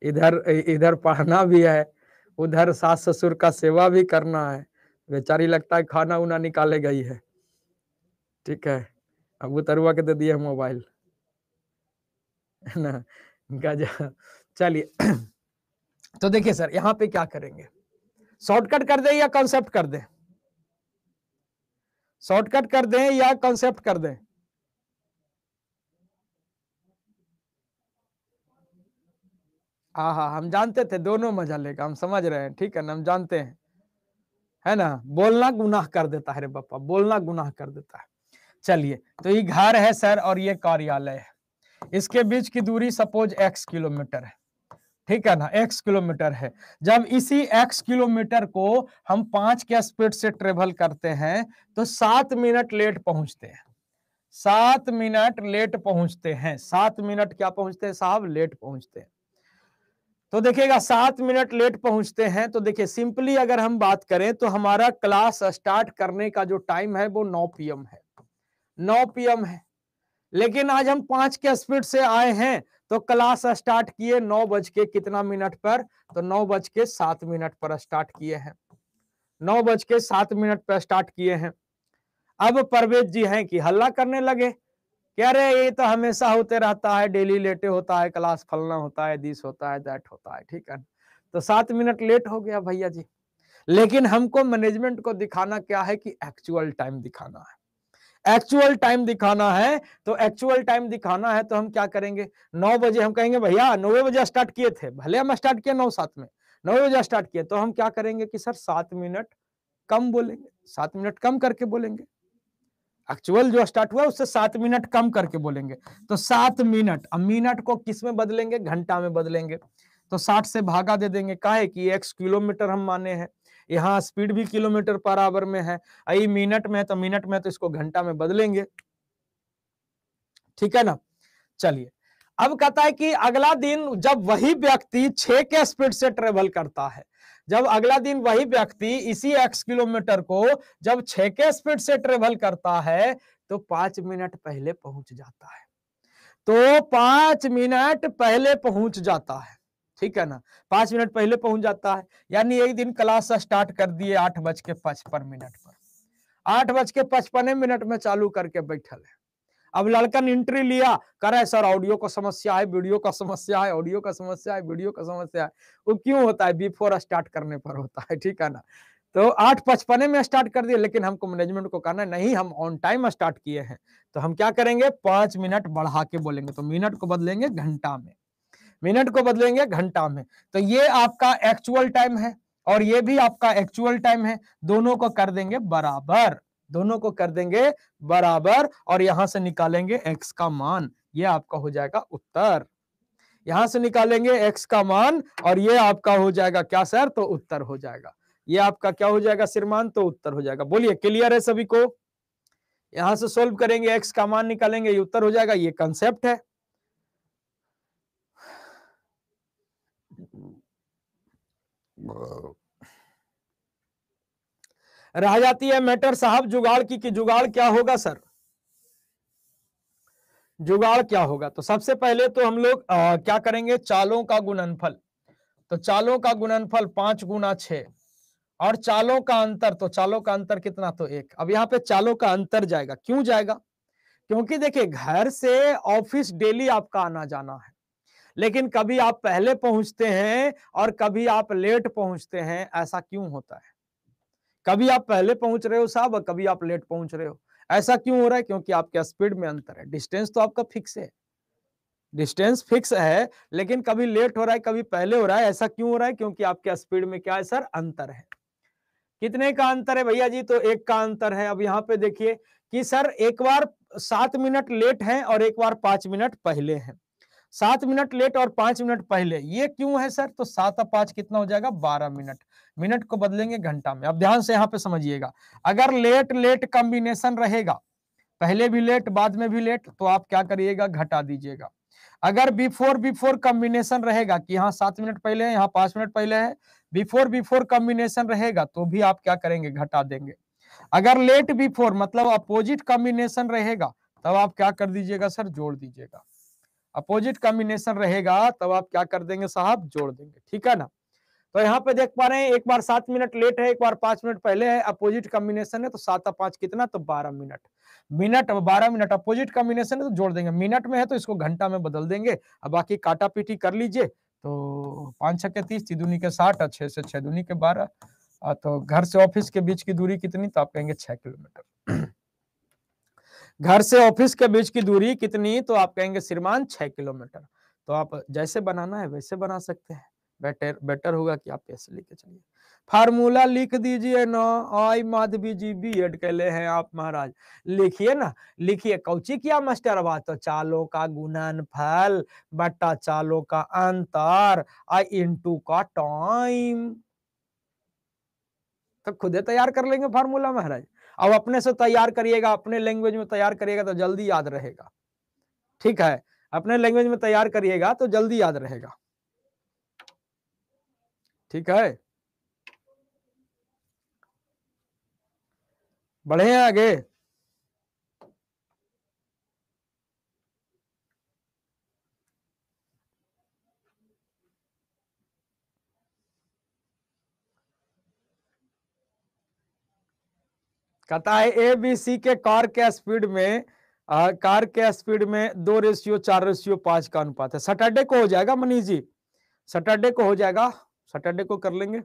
इधर इधर पढ़ना भी है उधर सास ससुर का सेवा भी करना है बेचारी लगता है खाना उना निकाले गई है ठीक है अब तरुआ के दे दिया मोबाइल है ना गजा चलिए तो देखिए सर यहाँ पे क्या करेंगे शॉर्टकट कर दें या कॉन्सेप्ट कर दें शॉर्टकट कर दें या कॉन्सेप्ट कर दें हाँ हाँ हम जानते थे दोनों मजा लेगा हम समझ रहे हैं ठीक है ना हम जानते हैं है ना बोलना गुनाह कर देता है रे पापा बोलना गुनाह कर देता है चलिए तो ये घर है सर और ये कार्यालय है इसके बीच की दूरी सपोज एक्स किलोमीटर है ठीक है ना एक्स किलोमीटर है जब इसी एक्स किलोमीटर को हम पांच के स्पीड से ट्रेवल करते हैं तो सात मिनट लेट पहुंचते हैं सात मिनट लेट पहुंचते हैं सात मिनट क्या पहुंचते हैं साहब लेट पहुंचते हैं तो देखिएगा सात मिनट लेट पहुंचते हैं तो देखिए सिंपली अगर हम बात करें तो हमारा क्लास स्टार्ट करने का जो टाइम है वो नौ पीएम है नौ पी है लेकिन आज हम पांच के स्पीड से आए हैं तो क्लास स्टार्ट किए नौ बज के कितना मिनट पर तो नौ बज के सात मिनट पर स्टार्ट किए हैं नौ बज के सात मिनट पर स्टार्ट किए हैं अब परवेज जी हैं कि हल्ला करने लगे कह रहे ये तो हमेशा होते रहता है डेली लेटे होता है क्लास फलना होता है दिस होता है दैट होता है ठीक है तो सात मिनट लेट हो गया भैया जी लेकिन हमको मैनेजमेंट को दिखाना क्या है कि एक्चुअल टाइम दिखाना है एक्चुअल टाइम दिखाना है तो एक्चुअल टाइम दिखाना है तो हम क्या करेंगे नौ बजे हम कहेंगे भैया नौ बजे स्टार्ट किए थे भले हम स्टार्ट किए नौ सात में नौ बजे स्टार्ट किए तो हम क्या करेंगे कि सर सात मिनट कम बोलेंगे सात मिनट कम करके बोलेंगे एक्चुअल जो स्टार्ट हुआ उससे सात मिनट कम करके बोलेंगे तो सात मिनट अब मिनट को किस में बदलेंगे घंटा में बदलेंगे तो साठ से भागा दे देंगे काहे कि एक्स किलोमीटर हम माने हैं यहाँ स्पीड भी किलोमीटर पर आवर में है आई मिनट में तो मिनट में तो इसको घंटा में बदलेंगे ठीक है ना चलिए अब कहता है कि अगला दिन जब वही व्यक्ति छ के स्पीड से ट्रेवल करता है जब अगला दिन वही व्यक्ति इसी एक्स किलोमीटर को जब छ के स्पीड से ट्रेवल करता है तो पांच मिनट पहले पहुंच जाता है तो पांच मिनट पहले पहुंच जाता है ठीक है ना पांच मिनट पहले पहुंच जाता है यानी एक दिन क्लास स्टार्ट कर दिए आठ बज के पचपन मिनट पर आठ बज के पचपन मिनट में चालू करके बैठल है अब लड़कन एंट्री लिया करे सर ऑडियो का समस्या है वीडियो का समस्या है ऑडियो का समस्या है वीडियो का समस्या है वो क्यों होता है बिफोर स्टार्ट करने पर होता है ठीक है ना तो आठ पचपने में स्टार्ट कर दिया लेकिन हमको मैनेजमेंट को कहना नहीं हम ऑन टाइम स्टार्ट किए हैं तो हम क्या करेंगे पांच मिनट बढ़ा के बोलेंगे तो मिनट को बदलेंगे घंटा में मिनट को बदलेंगे घंटा में तो ये आपका एक्चुअल टाइम है और ये भी आपका एक्चुअल टाइम है दोनों को कर देंगे बराबर दोनों को कर देंगे बराबर और यहां से निकालेंगे एक्स का मान ये आपका हो जाएगा उत्तर यहां से निकालेंगे एक्स का मान और ये आपका हो जाएगा क्या सर तो उत्तर हो जाएगा ये आपका क्या हो जाएगा सिरमान तो उत्तर हो जाएगा बोलिए क्लियर है सभी को यहां से सोल्व करेंगे एक्स का मान निकालेंगे ये उत्तर हो जाएगा ये कंसेप्ट है रह जाती है मैटर साहब जुगाड़ की कि जुगाड़ क्या होगा सर जुगाड़ क्या होगा तो सबसे पहले तो हम लोग आ, क्या करेंगे चालों का गुणनफल तो चालों का गुणनफल पांच गुना छ और चालों का अंतर तो चालों का अंतर कितना तो एक अब यहाँ पे चालों का अंतर जाएगा क्यों जाएगा क्योंकि देखिए घर से ऑफिस डेली आपका आना जाना है लेकिन कभी आप पहले पहुंचते हैं और कभी आप लेट पहुंचते हैं ऐसा क्यों होता है कभी आप पहले पहुंच रहे हो साहब और कभी आप लेट पहुंच रहे हो ऐसा क्यों हो रहा है क्योंकि आपके स्पीड में अंतर है डिस्टेंस तो आपका फिक्स है डिस्टेंस फिक्स है लेकिन कभी लेट हो रहा है कभी पहले हो रहा है ऐसा क्यों हो रहा है क्योंकि आपके स्पीड में क्या है सर अंतर है कितने का अंतर है भैया जी तो एक का अंतर है अब यहाँ पे देखिए कि सर एक बार सात मिनट लेट हैं और एक बार पांच मिनट पहले हैं सात मिनट लेट और पांच मिनट पहले ये क्यों है सर तो सात और पांच कितना हो जाएगा बारह मिनट मिनट को बदलेंगे घंटा में अब ध्यान से यहाँ पे समझिएगा अगर लेट लेट कॉम्बिनेशन रहेगा पहले भी लेट बाद में भी लेट तो आप क्या करिएगा घटा दीजिएगा अगर बिफोर बिफोर कॉम्बिनेशन रहेगा कि यहाँ सात मिनट पहले है यहाँ पांच मिनट पहले है बिफोर बिफोर कॉम्बिनेशन रहेगा तो भी आप क्या करेंगे घटा देंगे अगर लेट बिफोर मतलब अपोजिट कॉम्बिनेशन रहेगा तब आप क्या कर दीजिएगा सर जोड़ दीजिएगा अपोजिट कॉम्बिनेशन रहेगा तब आप क्या कर देंगे साहब जोड़ देंगे ठीक है ना तो यहाँ पे देख पा रहे हैं एक बार सात मिनट लेट है एक बार पांच मिनट पहले है अपोजिट कॉम्बिनेशन है तो सात और पांच कितना तो बारह मिनट मिनट बारह मिनट अपोजिट कॉम्बिनेशन है तो जोड़ देंगे मिनट में है तो इसको घंटा में बदल देंगे अब बाकी काटा पीटी कर लीजिए तो पांच छः के तीस तिदुनी के साठ और छह से छह दूनी के बारह तो घर से ऑफिस के बीच की दूरी कितनी तो आप कहेंगे छह किलोमीटर घर से ऑफिस के बीच की दूरी कितनी तो आप कहेंगे श्रीमान छह किलोमीटर तो आप जैसे बनाना है वैसे बना सकते हैं बेटर बेटर होगा कि आप ऐसे लिख के चलिए फार्मूला लिख दीजिए ना आई माधवी जी बी एड के लिए हैं आप महाराज लिखिए ना लिखिए कौची किया मास्टर बात तो चालो का फल बट्टा चालो का अंतर आई इंटू का टाइम तो खुदे तैयार कर लेंगे फार्मूला महाराज अब अपने से तैयार करिएगा अपने लैंग्वेज में तैयार करिएगा तो जल्दी याद रहेगा ठीक है अपने लैंग्वेज में तैयार करिएगा तो जल्दी याद रहेगा ठीक है बढ़े आगे कहता है ए बी सी के कार के स्पीड में आ, कार के स्पीड में दो रेशियो चार रेशियो पांच का अनुपात है सैटरडे को हो जाएगा मनीष जी सैटरडे को हो जाएगा सैटरडे को कर लेंगे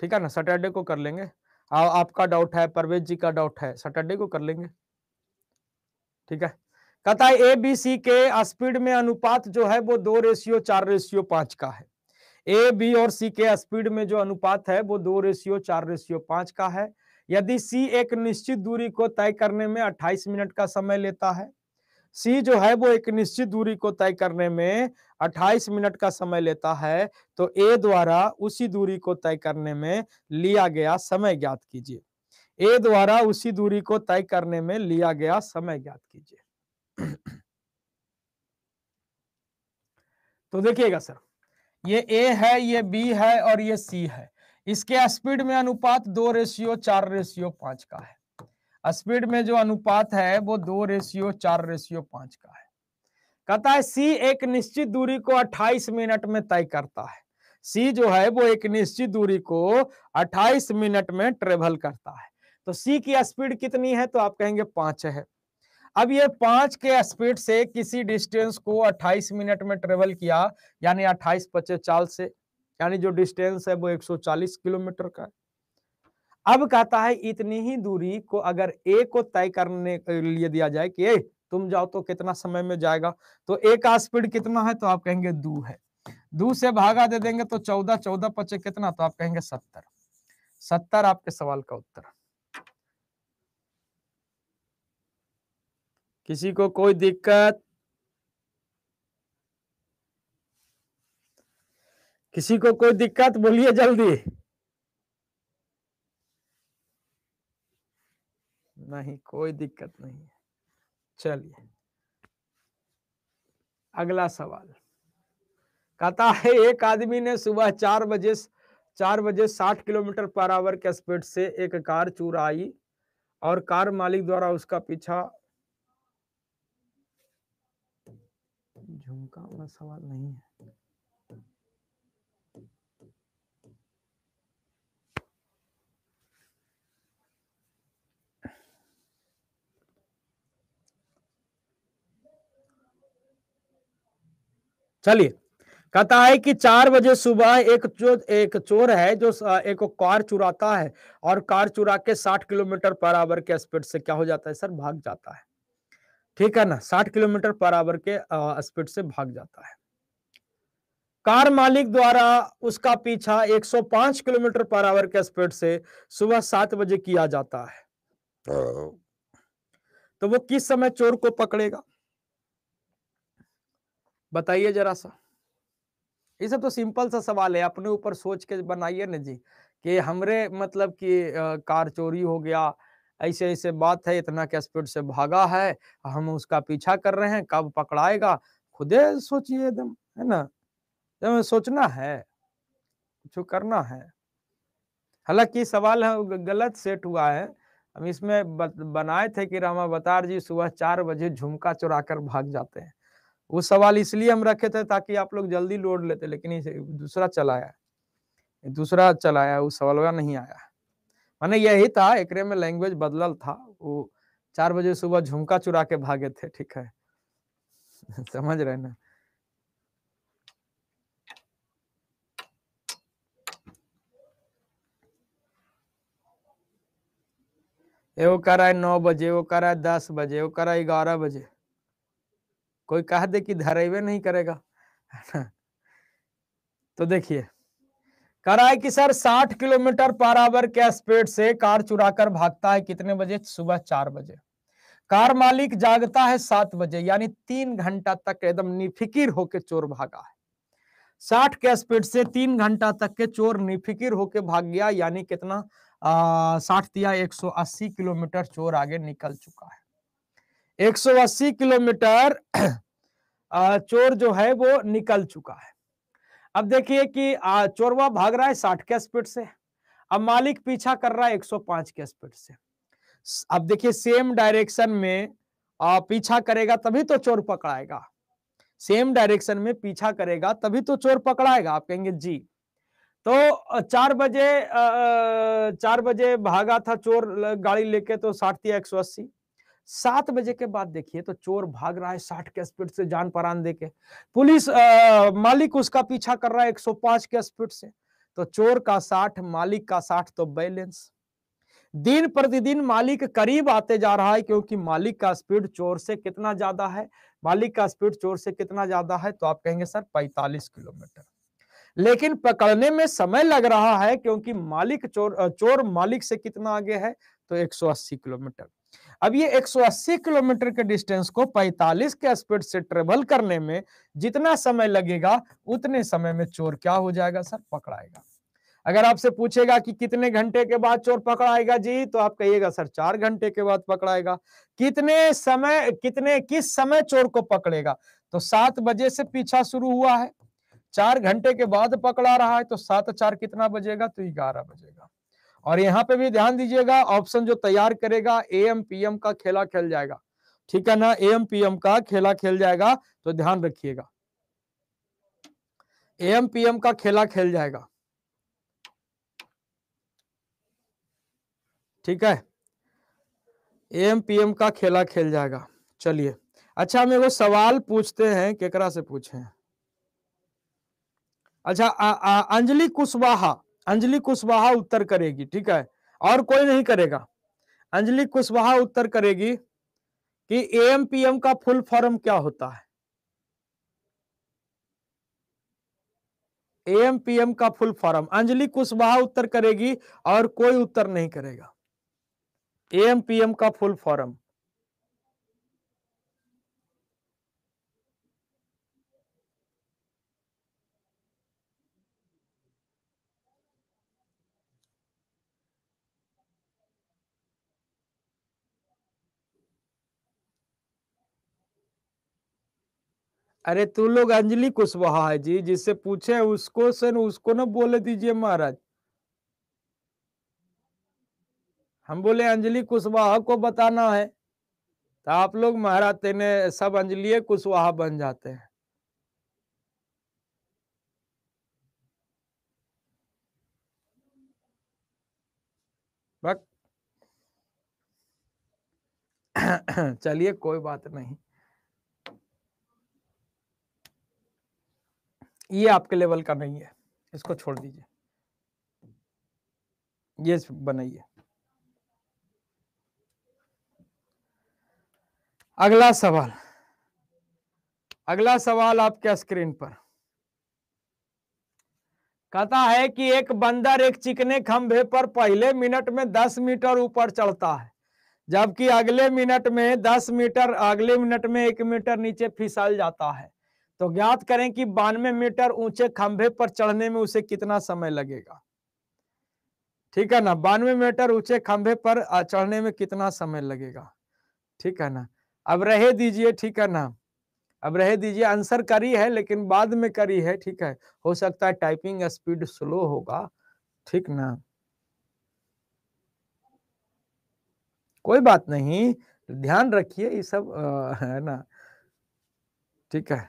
ठीक है ना सैटरडे को कर लेंगे आ, आपका डाउट है परवेज जी का डाउट है सैटरडे को कर लेंगे ठीक है कहता है ए बी सी के स्पीड में अनुपात जो है वो दो रेशियो चार रेशियो पांच का है ए बी और सी के स्पीड में जो अनुपात है वो दो रेशियो चार रेशियो पांच का है यदि सी एक निश्चित दूरी को तय करने में 28 मिनट का समय लेता है सी जो है वो एक निश्चित दूरी को तय करने में 28 मिनट का समय लेता है तो ए द्वारा उसी दूरी को तय करने में लिया गया समय ज्ञात कीजिए ए द्वारा उसी दूरी को तय करने में लिया गया समय ज्ञात कीजिए तो देखिएगा सर ये ए है ये बी है और ये सी है इसके स्पीड में अनुपात दो रेशियो चार रेशियो पांच का है स्पीड में जो अनुपात है वो दो रेशियो चार रेशियो पांच का है कहता है सी एक निश्चित दूरी को 28 मिनट में तय करता है सी जो है वो एक निश्चित दूरी को 28 मिनट में ट्रेवल करता है तो सी की स्पीड कितनी है तो आप कहेंगे पांच है अब ये पांच के स्पीड से किसी डिस्टेंस को 28 मिनट में ट्रेवल किया यानी 28 पचे चाल से यानी जो डिस्टेंस है वो 140 किलोमीटर का है अब कहता है इतनी ही दूरी को अगर ए को तय करने के लिए दिया जाए कि ए तुम जाओ तो कितना समय में जाएगा तो ए का स्पीड कितना है तो आप कहेंगे दू है दू से भागा दे देंगे तो चौदह चौदह पचे कितना तो आप कहेंगे सत्तर सत्तर आपके सवाल का उत्तर किसी को कोई दिक्कत किसी को कोई दिक्कत बोलिए जल्दी नहीं कोई दिक्कत नहीं है चलिए अगला सवाल कहता है एक आदमी ने सुबह चार बजे चार बजे साठ किलोमीटर पर आवर के स्पीड से एक कार चुराई और कार मालिक द्वारा उसका पीछा झुमका वाला सवाल नहीं है चलिए कहता है कि चार बजे सुबह एक जो एक चोर है जो एक कार चुराता है और कार चुरा के साठ किलोमीटर पर आवर के स्पीड से क्या हो जाता है सर भाग जाता है ठीक है ना साठ किलोमीटर पर आवर के स्पीड से भाग जाता है कार मालिक द्वारा उसका पीछा 105 किलोमीटर पर आवर के स्पीड से सुबह सात बजे किया जाता है हाँ। तो वो किस समय चोर को पकड़ेगा बताइए जरा सा ये सब तो सिंपल सा सवाल है अपने ऊपर सोच के बनाइए ना जी कि हमरे मतलब कि कार चोरी हो गया ऐसे ऐसे बात है इतना के स्पीड से भागा है हम उसका पीछा कर रहे हैं कब पकड़ाएगा खुदे सोचिए एकदम है ना तो सोचना है कुछ करना है हालांकि सवाल है गलत सेट हुआ है हम इसमें बनाए थे कि रामा बतार जी सुबह चार बजे झुमका चुरा कर भाग जाते हैं वो सवाल इसलिए हम रखे थे ताकि आप लोग जल्दी लोड लेते लेकिन दूसरा चलाया दूसरा चलाया वो सवाल का नहीं आया मैंने यही था एक में लैंग्वेज बदलल था वो चार बजे सुबह झुमका चुरा के भागे थे ठीक है [LAUGHS] समझ रहे ना एगो करा है नौ बजे वो करा है दस बजे वो करा है ग्यारह बजे कोई कह दे कि धरेवे नहीं करेगा तो देखिए कराए कि सर 60 किलोमीटर पर आवर के स्पीड से कार चुराकर भागता है कितने बजे सुबह चार बजे कार मालिक जागता है सात बजे यानी तीन घंटा तक एकदम निफिकिर होके चोर भागा है साठ के स्पीड से तीन घंटा तक के चोर निफिकिर होके भाग गया यानी कितना साठ दिया 180 किलोमीटर चोर आगे निकल चुका है 180 किलोमीटर चोर जो है वो निकल चुका है अब देखिए कि चोरवा भाग रहा है 60 के स्पीड से अब मालिक पीछा कर रहा है 105 के स्पीड से अब देखिए सेम डायरेक्शन में पीछा करेगा तभी तो चोर पकड़ाएगा सेम डायरेक्शन में पीछा करेगा तभी तो चोर पकड़ाएगा आप कहेंगे जी तो चार बजे चार बजे भागा था चोर गाड़ी लेके तो साठ थी एक सौ अस्सी सात बजे के बाद देखिए तो चोर भाग रहा है साठ के स्पीड से जान परान देके पुलिस आ, मालिक उसका पीछा कर रहा है पांच के स्पीड से तो चोर का साठ मालिक का साठ तो बैलेंस दिन प्रतिदिन मालिक करीब आते जा रहा है क्योंकि मालिक का स्पीड चोर से कितना ज्यादा है मालिक का स्पीड चोर से कितना ज्यादा है तो आप कहेंगे सर पैतालीस किलोमीटर लेकिन पकड़ने में समय लग रहा है क्योंकि मालिक चोर चोर मालिक से कितना आगे है तो 180 किलोमीटर अब ये 180 किलोमीटर के डिस्टेंस को 45 के स्पीड से ट्रेवल करने में जितना समय लगेगा उतने समय में चोर क्या हो जाएगा सर पकड़ाएगा अगर आपसे पूछेगा कि कितने घंटे के बाद चोर पकड़ाएगा जी तो आप कहिएगा सर चार घंटे के बाद पकड़ाएगा कितने समय कितने किस समय चोर को पकड़ेगा तो सात बजे से पीछा शुरू हुआ है चार घंटे के बाद पकड़ा रहा है तो सात चार कितना बजेगा तो ग्यारह बजेगा और यहाँ पे भी ध्यान दीजिएगा ऑप्शन जो तैयार करेगा ए एम का खेला खेल जाएगा ठीक है ना ए एम का खेला खेल जाएगा तो ध्यान रखिएगा ए एम का खेला खेल जाएगा ठीक है ए एम का खेला खेल जाएगा चलिए अच्छा हम एगो सवाल पूछते हैं केकरा से पूछे अच्छा अंजलि कुशवाहा अंजलि कुशवाहा उत्तर करेगी ठीक है और कोई नहीं करेगा अंजलि कुशवाहा उत्तर करेगी कि एम पी एम का फुल फॉर्म क्या होता है एम पी एम का फुल फॉर्म अंजलि कुशवाहा उत्तर करेगी और कोई उत्तर नहीं करेगा एम का फुल फॉर्म अरे तू लोग अंजलि कुशवाहा है जी जिससे पूछे उसको से उसको ना बोले दीजिए महाराज हम बोले अंजलि कुशवाहा को बताना है तो आप लोग महाराज तेने सब अंजलि कुशवाहा बन जाते हैं [COUGHS] चलिए कोई बात नहीं ये आपके लेवल का नहीं है इसको छोड़ दीजिए ये बनाइए अगला सवाल अगला सवाल आपके स्क्रीन पर कहता है कि एक बंदर एक चिकने खंभे पर पहले मिनट में दस मीटर ऊपर चढ़ता है जबकि अगले मिनट में दस मीटर अगले मिनट में एक मीटर नीचे फिसल जाता है तो ज्ञात करें कि बानवे मीटर ऊंचे खंभे पर चढ़ने में उसे कितना समय लगेगा ठीक है ना बानवे मीटर ऊंचे खंभे पर चढ़ने में कितना समय लगेगा ठीक है ना अब रहे दीजिए ठीक है ना अब रहे दीजिए आंसर करी है लेकिन बाद में करी है ठीक है हो सकता है टाइपिंग स्पीड स्लो होगा ठीक ना कोई बात नहीं ध्यान रखिए ये सब आ, है ना ठीक है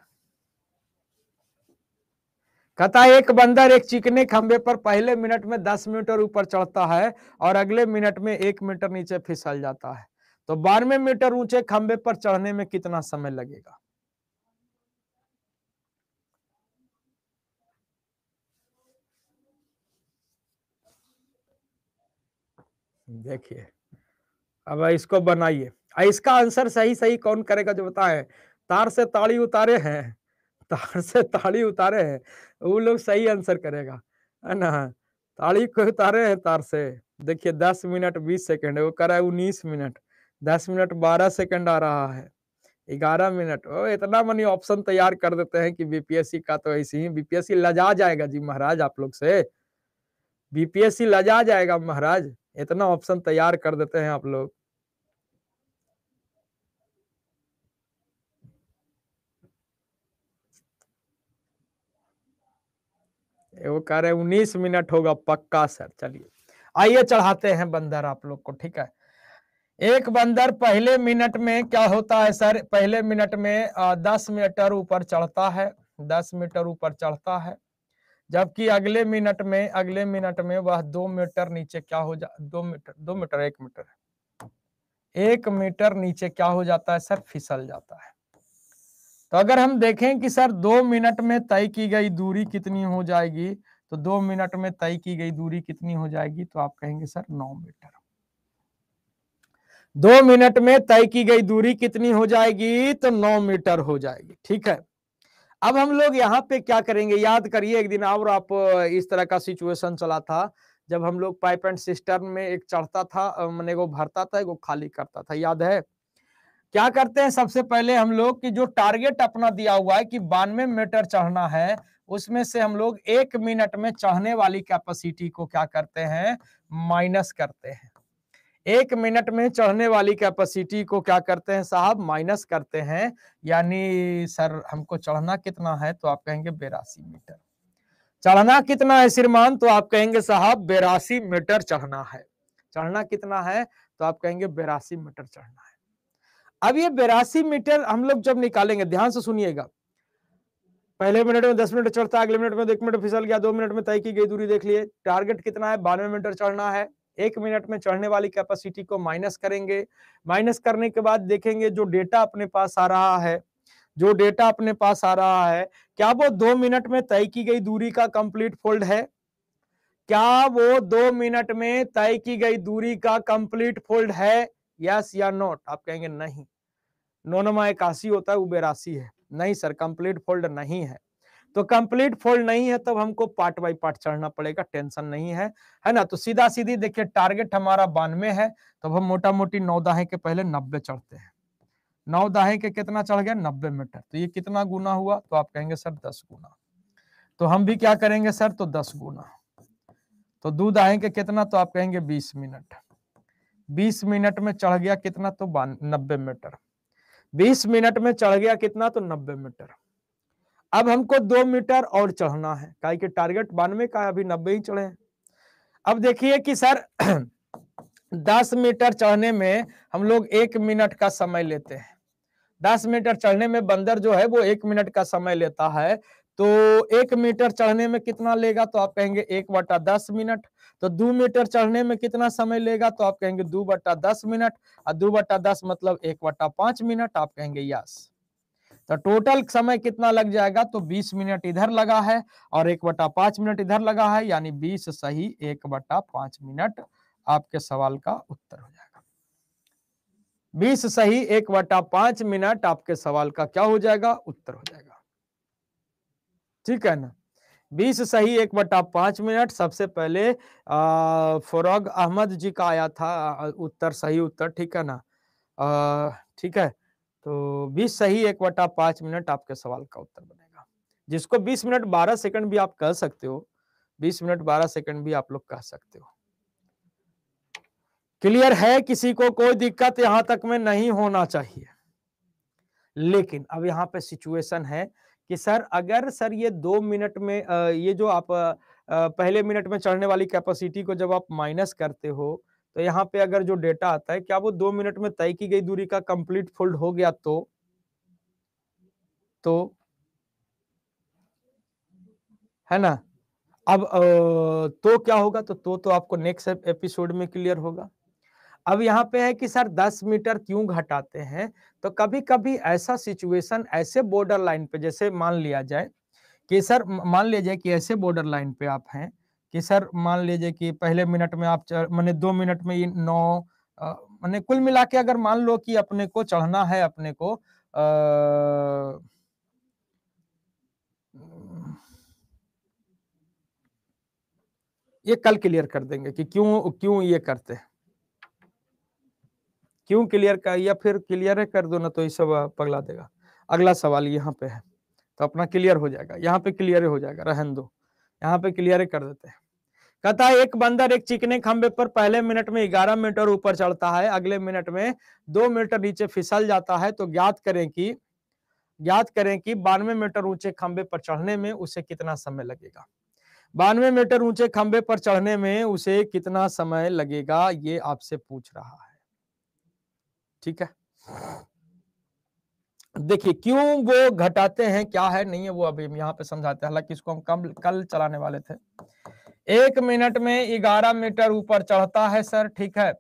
कहता एक बंदर एक चिकने खंबे पर पहले मिनट में दस मीटर ऊपर चढ़ता है और अगले मिनट में एक मीटर नीचे फिसल जाता है तो बारहवें मीटर ऊंचे खंबे पर चढ़ने में कितना समय लगेगा देखिए अब इसको बनाइए इसका आंसर सही सही कौन करेगा जो बताए तार से ताड़ी उतारे हैं ताड़ से ताड़ी उतारे हैं वो लोग सही आंसर करेगा है ना ताड़ी को उतारे हैं तार से देखिए दस मिनट बीस सेकेंड वो करा है उन्नीस मिनट दस मिनट बारह सेकेंड आ रहा है ग्यारह मिनट ओ इतना मनी ऑप्शन तैयार कर देते हैं कि बीपीएससी का तो ऐसे ही बीपीएससी लजा जाएगा जी महाराज आप लोग से बीपीएससी लजा जाएगा महाराज इतना ऑप्शन तैयार कर देते हैं आप लोग वो कह रहे उन्नीस मिनट होगा पक्का सर चलिए आइए चढ़ाते हैं बंदर आप लोग को ठीक है एक बंदर पहले मिनट में क्या होता है सर पहले मिनट में दस मीटर ऊपर चढ़ता है दस मीटर ऊपर चढ़ता है जबकि अगले मिनट में अगले मिनट में वह दो मीटर नीचे क्या हो जा दो मीटर दो मीटर एक मीटर एक मीटर नीचे क्या हो जाता है सर फिसल जाता है तो अगर हम देखें कि सर दो मिनट में तय की गई दूरी कितनी हो जाएगी तो दो मिनट में तय की गई दूरी कितनी हो जाएगी तो आप कहेंगे सर नौ मीटर दो मिनट में तय की गई दूरी कितनी हो जाएगी तो नौ मीटर हो जाएगी ठीक है अब हम लोग यहाँ पे क्या करेंगे याद करिए एक दिन और आप इस तरह का सिचुएशन चला था जब हम लोग पाइप एंड सिस्टर्न में एक चढ़ता था मैंने वो भरता था वो खाली करता था याद है क्या करते हैं सबसे पहले हम लोग कि जो टारगेट अपना दिया हुआ है कि बानवे मीटर चढ़ना है उसमें से हम लोग एक मिनट में चढ़ने वाली कैपेसिटी को क्या करते हैं माइनस करते हैं एक मिनट में चढ़ने वाली कैपेसिटी को क्या करते हैं साहब माइनस करते हैं यानी सर हमको चढ़ना कितना है तो आप कहेंगे बेरासी मीटर चढ़ना कितना है श्रीमान तो आप कहेंगे साहब बेरासी मीटर चढ़ना है चढ़ना कितना है तो आप कहेंगे बेरासी मीटर चढ़ना है अब ये बेरासी मीटर हम लोग जब निकालेंगे ध्यान से सुनिएगा पहले मिनट में दस मिनट चढ़ता अगले मिनट में एक मिनट फिसल गया दो मिनट में तय की गई दूरी देख लिए टारगेट कितना है बानवे मीटर चढ़ना है एक मिनट में चढ़ने वाली कैपेसिटी को माइनस करेंगे माइनस करने के बाद देखेंगे जो डेटा अपने पास आ रहा है जो डेटा अपने पास आ रहा है क्या वो दो मिनट में तय की गई दूरी का कंप्लीट फोल्ड है क्या वो दो मिनट में तय की गई दूरी का कंप्लीट फोल्ड है यस या नोट आप कहेंगे नहीं नोनमा इक्यासी होता है वो बेरासी है नहीं सर कंप्लीट फोल्ड नहीं है तो कंप्लीट फोल्ड नहीं है तब हमको पार्ट बाई पार्ट चढ़ना पड़ेगा टेंशन नहीं है है ना तो सीधा सीधी देखिए टारगेट हमारा बानवे है तब हम मोटा मोटी नौ दहे के पहले नब्बे चढ़ते हैं नौ दहे के कितना चढ़ गया नब्बे मीटर तो ये कितना गुना हुआ तो आप कहेंगे सर दस गुना तो हम भी क्या करेंगे सर तो दस गुना तो दूध आएंगे कितना तो आप कहेंगे बीस मिनट बीस मिनट में चढ़ गया कितना तो नब्बे मीटर बीस मिनट में चढ़ गया कितना तो नब्बे मीटर अब हमको दो मीटर और चढ़ना है काहे टारगेट बानवे का अभी नब्बे ही चढ़े अब देखिए कि सर [CLEARS THROAT] दस मीटर चढ़ने में हम लोग एक मिनट का समय लेते हैं दस मीटर चढ़ने में बंदर जो है वो एक मिनट का समय लेता है तो एक मीटर चढ़ने में कितना लेगा तो आप कहेंगे एक वटा दस मिनट तो दो मीटर चढ़ने में कितना समय लेगा तो आप कहेंगे दो बट्टा दस मिनट और दो बट्टा दस मतलब एक बट्टा पांच मिनट आप कहेंगे यस तो टोटल समय कितना लग जाएगा तो बीस मिनट इधर लगा है और एक बटा पांच मिनट इधर लगा है यानी बीस सही एक बटा पांच मिनट आपके सवाल का उत्तर हो जाएगा बीस सही एक बटा पांच मिनट आपके सवाल का क्या हो जाएगा उत्तर हो जाएगा ठीक है ना बीस सही एक बटा पांच मिनट सबसे पहले फरोग अहमद जी का आया था उत्तर सही उत्तर ठीक है ना आ, ठीक है तो बीस सही एक बटा पांच मिनट आपके सवाल का उत्तर बनेगा जिसको बीस मिनट बारह सेकंड भी आप कह सकते हो बीस मिनट बारह सेकंड भी आप लोग कह सकते हो क्लियर है किसी को कोई दिक्कत यहां तक में नहीं होना चाहिए लेकिन अब यहाँ पे सिचुएशन है कि सर अगर सर ये दो मिनट में ये जो आप पहले मिनट में चढ़ने वाली कैपेसिटी को जब आप माइनस करते हो तो यहाँ पे अगर जो डेटा आता है क्या वो दो मिनट में तय की गई दूरी का कंप्लीट फोल्ड हो गया तो तो है ना अब तो क्या होगा तो तो, तो आपको नेक्स्ट एपिसोड में क्लियर होगा अब यहाँ पे है कि सर 10 मीटर क्यों घटाते हैं तो कभी कभी ऐसा सिचुएशन ऐसे बॉर्डर लाइन पे जैसे मान लिया जाए कि सर मान लीजिए कि ऐसे बॉर्डर लाइन पे आप हैं कि सर मान लीजिए कि पहले मिनट में आप मैंने दो मिनट में नौ मैंने कुल मिला के अगर मान लो कि अपने को चढ़ना है अपने को आ, ये कल क्लियर कर देंगे कि क्यों क्यों ये करते हैं क्यों क्लियर कर या फिर क्लियर है कर दो ना तो ये सब पगला देगा अगला सवाल यहाँ पे है तो अपना क्लियर हो जाएगा यहाँ पे क्लियर हो जाएगा रहन दो यहाँ पे क्लियर कर देते हैं कहता है एक बंदर एक चिकने खंबे पर पहले मिनट में ग्यारह मीटर ऊपर चढ़ता है अगले मिनट में दो मीटर नीचे फिसल जाता है तो ज्ञात करें कि ज्ञात करें कि बानवे मीटर ऊंचे खंबे पर चढ़ने में उसे कितना समय लगेगा बानवे मीटर ऊंचे खंबे पर चढ़ने में उसे कितना समय लगेगा ये आपसे पूछ रहा है ठीक है देखिए क्यों वो घटाते हैं क्या है नहीं है वो अभी यहाँ पे समझाते हैं हालांकि इसको हम कम कल चलाने वाले थे एक मिनट में ग्यारह मीटर ऊपर चढ़ता है सर ठीक है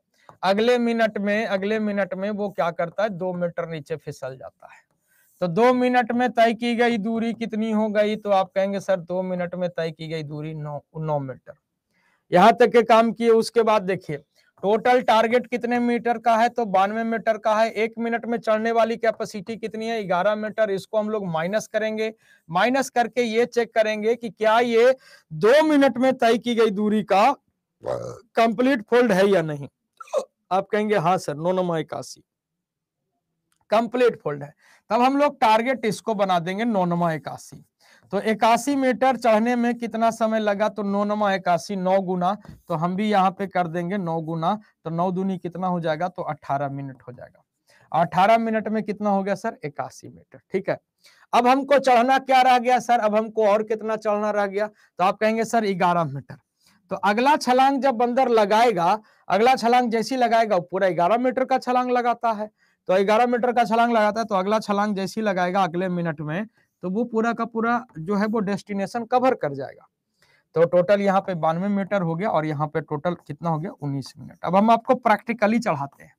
अगले मिनट में अगले मिनट में वो क्या करता है दो मीटर नीचे फिसल जाता है तो दो मिनट में तय की गई दूरी कितनी हो गई तो आप कहेंगे सर दो मिनट में तय की गई दूरी नौ नौ मीटर यहां तक के काम किए उसके बाद देखिए टोटल टारगेट कितने मीटर का है तो बानवे मीटर का है एक मिनट में चढ़ने वाली कैपेसिटी कितनी है ग्यारह मीटर इसको हम लोग माइनस करेंगे माइनस करके ये चेक करेंगे कि क्या ये दो मिनट में तय की गई दूरी का कंप्लीट फोल्ड है या नहीं आप कहेंगे हाँ सर नो नम इक्यासी कंप्लीट फोल्ड है तब हम लोग टारगेट इसको बना देंगे नौ नमा इक्यासी तो इक्यासी मीटर चढ़ने में कितना समय लगा तो नौ नवा इक्यासी नौ गुना तो हम भी यहाँ पे कर देंगे नौ गुना तो नौ दूनी कितना हो जाएगा तो अठारह मिनट हो जाएगा अठारह मिनट में कितना हो गया सर इक्यासी मीटर ठीक है अब हमको चढ़ना क्या रह गया सर अब हमको और कितना चढ़ना रह गया तो आप कहेंगे सर ग्यारह मीटर तो अगला छलांग जब बंदर लगाएगा अगला छलांग जैसी लगाएगा पूरा ग्यारह मीटर का छलांग लगाता है तो ग्यारह मीटर का छलांग लगाता है तो अगला छलांग जैसी लगाएगा अगले मिनट में तो वो पूरा का पूरा जो है वो डेस्टिनेशन कवर कर जाएगा तो टोटल यहाँ पे बानवे मीटर हो गया और यहाँ पे टोटल कितना हो गया उन्नीस मिनट अब हम आपको प्रैक्टिकली चढ़ाते हैं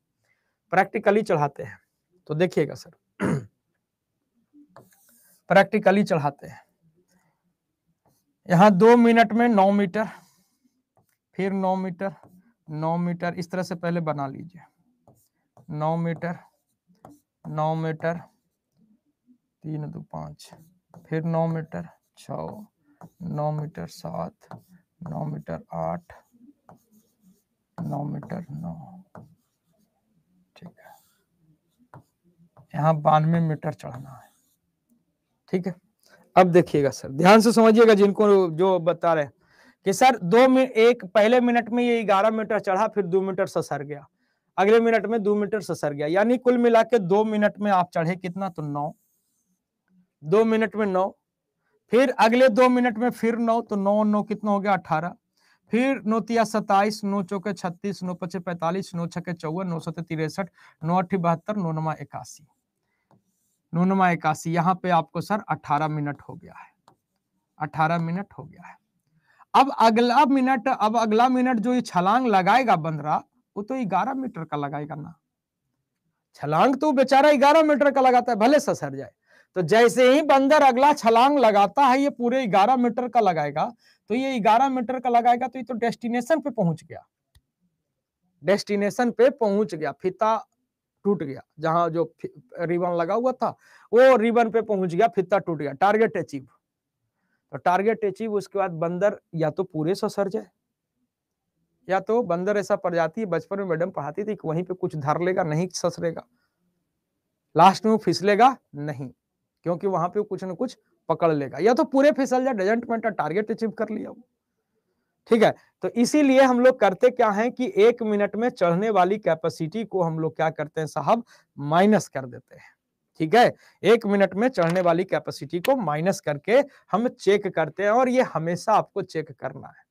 प्रैक्टिकली चढ़ाते हैं तो देखिएगा सर [CLEARS THROAT] प्रैक्टिकली चढ़ाते हैं यहाँ दो मिनट में नौ मीटर फिर नौ मीटर नौ मीटर इस तरह से पहले बना लीजिए नौ मीटर नौ मीटर तीन दो पाँच फिर नौ मीटर छ नौ मीटर सात नौ मीटर आठ नौ मीटर नौ ठीक है यहाँ बानवे मीटर चढ़ना है ठीक है अब देखिएगा सर ध्यान से समझिएगा जिनको जो बता रहे कि सर दो मिनट एक पहले मिनट में ये ग्यारह मीटर चढ़ा फिर दो मीटर ससर गया अगले मिनट में दो मीटर ससर गया यानी कुल मिला के दो मिनट में आप चढ़े कितना तो नौ दो मिनट में नौ फिर अगले दो मिनट में फिर नौ तो नौ नौ कितना हो गया अठारह फिर नोतिया सताइस नौ चौके छत्तीस नौ पचे पैंतालीस नौ छके चौवन नौ सत तिरसठ नौ अठी बहत्तर नौ इक्यासी नौ इक्यासी यहाँ पे आपको सर अठारह मिनट हो गया है अठारह मिनट हो गया है अब अगला मिनट अब अगला मिनट जो ये छलांग लगाएगा बंदरा वो तो ग्यारह मीटर का लगाएगा ना छलांग तो बेचारा ग्यारह मीटर का लगाता है भले ससर जाए तो जैसे ही बंदर अगला छलांग लगाता है ये पूरे ग्यारह मीटर का लगाएगा तो ये ग्यारह मीटर का लगाएगा तो ये तो डेस्टिनेशन पे पहुंच गया डेस्टिनेशन पे पहुंच गया फिता टूट गया जहां जो रिबन लगा हुआ था वो रिबन पे पहुंच गया फिता टूट गया टारगेट अचीव तो टारगेट अचीव उसके बाद बंदर या तो पूरे ससर जाए या तो बंदर ऐसा प्रजाति बचपन में मैडम पढ़ाती थी कि वहीं पे कुछ धर लेगा नहीं ससरेगा लास्ट में वो फिसलेगा नहीं क्योंकि वहां पे कुछ ना कुछ पकड़ लेगा या तो पूरे फिसल जाए डजेंट मैटर टारगेट अचीव कर लिया वो ठीक है तो इसीलिए हम लोग करते क्या है कि एक मिनट में चढ़ने वाली कैपेसिटी को हम लोग क्या करते हैं साहब माइनस कर देते हैं ठीक है एक मिनट में चढ़ने वाली कैपेसिटी को माइनस करके हम चेक करते हैं और ये हमेशा आपको चेक करना है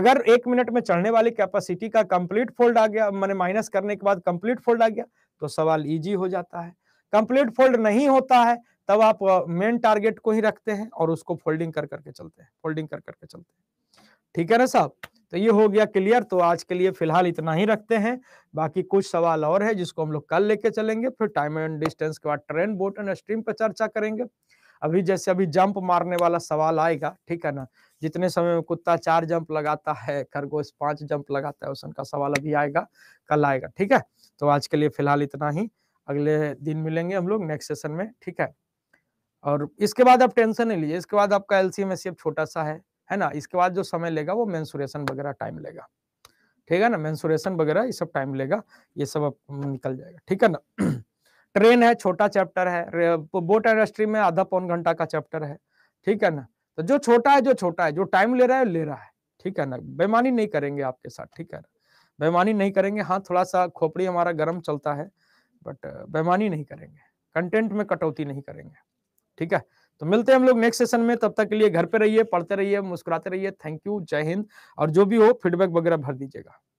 अगर एक मिनट में चढ़ने वाली कैपेसिटी का कंप्लीट फोल्ड आ गया मैंने माइनस करने के बाद कंप्लीट फोल्ड आ गया तो सवाल इजी हो जाता है कंप्लीट फोल्ड नहीं होता है तब आप मेन टारगेट को ही रखते हैं और उसको फोल्डिंग कर करके चलते हैं फोल्डिंग कर करके चलते हैं ठीक है ना साहब तो ये हो गया क्लियर तो आज के लिए फिलहाल इतना ही रखते हैं बाकी कुछ सवाल और है जिसको हम लोग कल लेके चलेंगे फिर टाइम एंड डिस्टेंस के बाद ट्रेन बोट एंड स्ट्रीम पर चर्चा करेंगे अभी जैसे अभी जंप मारने वाला सवाल आएगा ठीक है ना जितने समय में कुत्ता चार जंप लगाता है खरगोश पांच जंप लगाता है उसका सवाल अभी आएगा कल आएगा ठीक है तो आज के लिए फिलहाल इतना ही अगले दिन मिलेंगे हम लोग नेक्स्ट सेशन में ठीक है और इसके बाद आप टेंशन नहीं लीजिए इसके बाद आपका एलसीएम एसीएफ छोटा सा है है ना इसके बाद जो समय लेगा वो मैंसुरेशन वगैरह टाइम लेगा ठीक है ना मैंसुरेशन वगैरह ये सब टाइम लेगा ये सब अब निकल जाएगा ठीक है ना ट्रेन [CLEARS THROAT] है छोटा चैप्टर है बोट इंडस्ट्री में आधा पौन घंटा का चैप्टर है ठीक है ना तो जो छोटा है जो छोटा है जो टाइम ले रहा है ले रहा है ठीक है ना बेमानी नहीं करेंगे आपके साथ ठीक है ना बेमानी नहीं करेंगे हाँ थोड़ा सा खोपड़ी हमारा गर्म चलता है बट बेमानी नहीं करेंगे कंटेंट में कटौती नहीं करेंगे ठीक है तो मिलते हैं हम लोग नेक्स्ट सेशन में तब तक के लिए घर पे रहिए पढ़ते रहिए मुस्कुराते रहिए थैंक यू जय हिंद और जो भी हो फीडबैक वगैरह भर दीजिएगा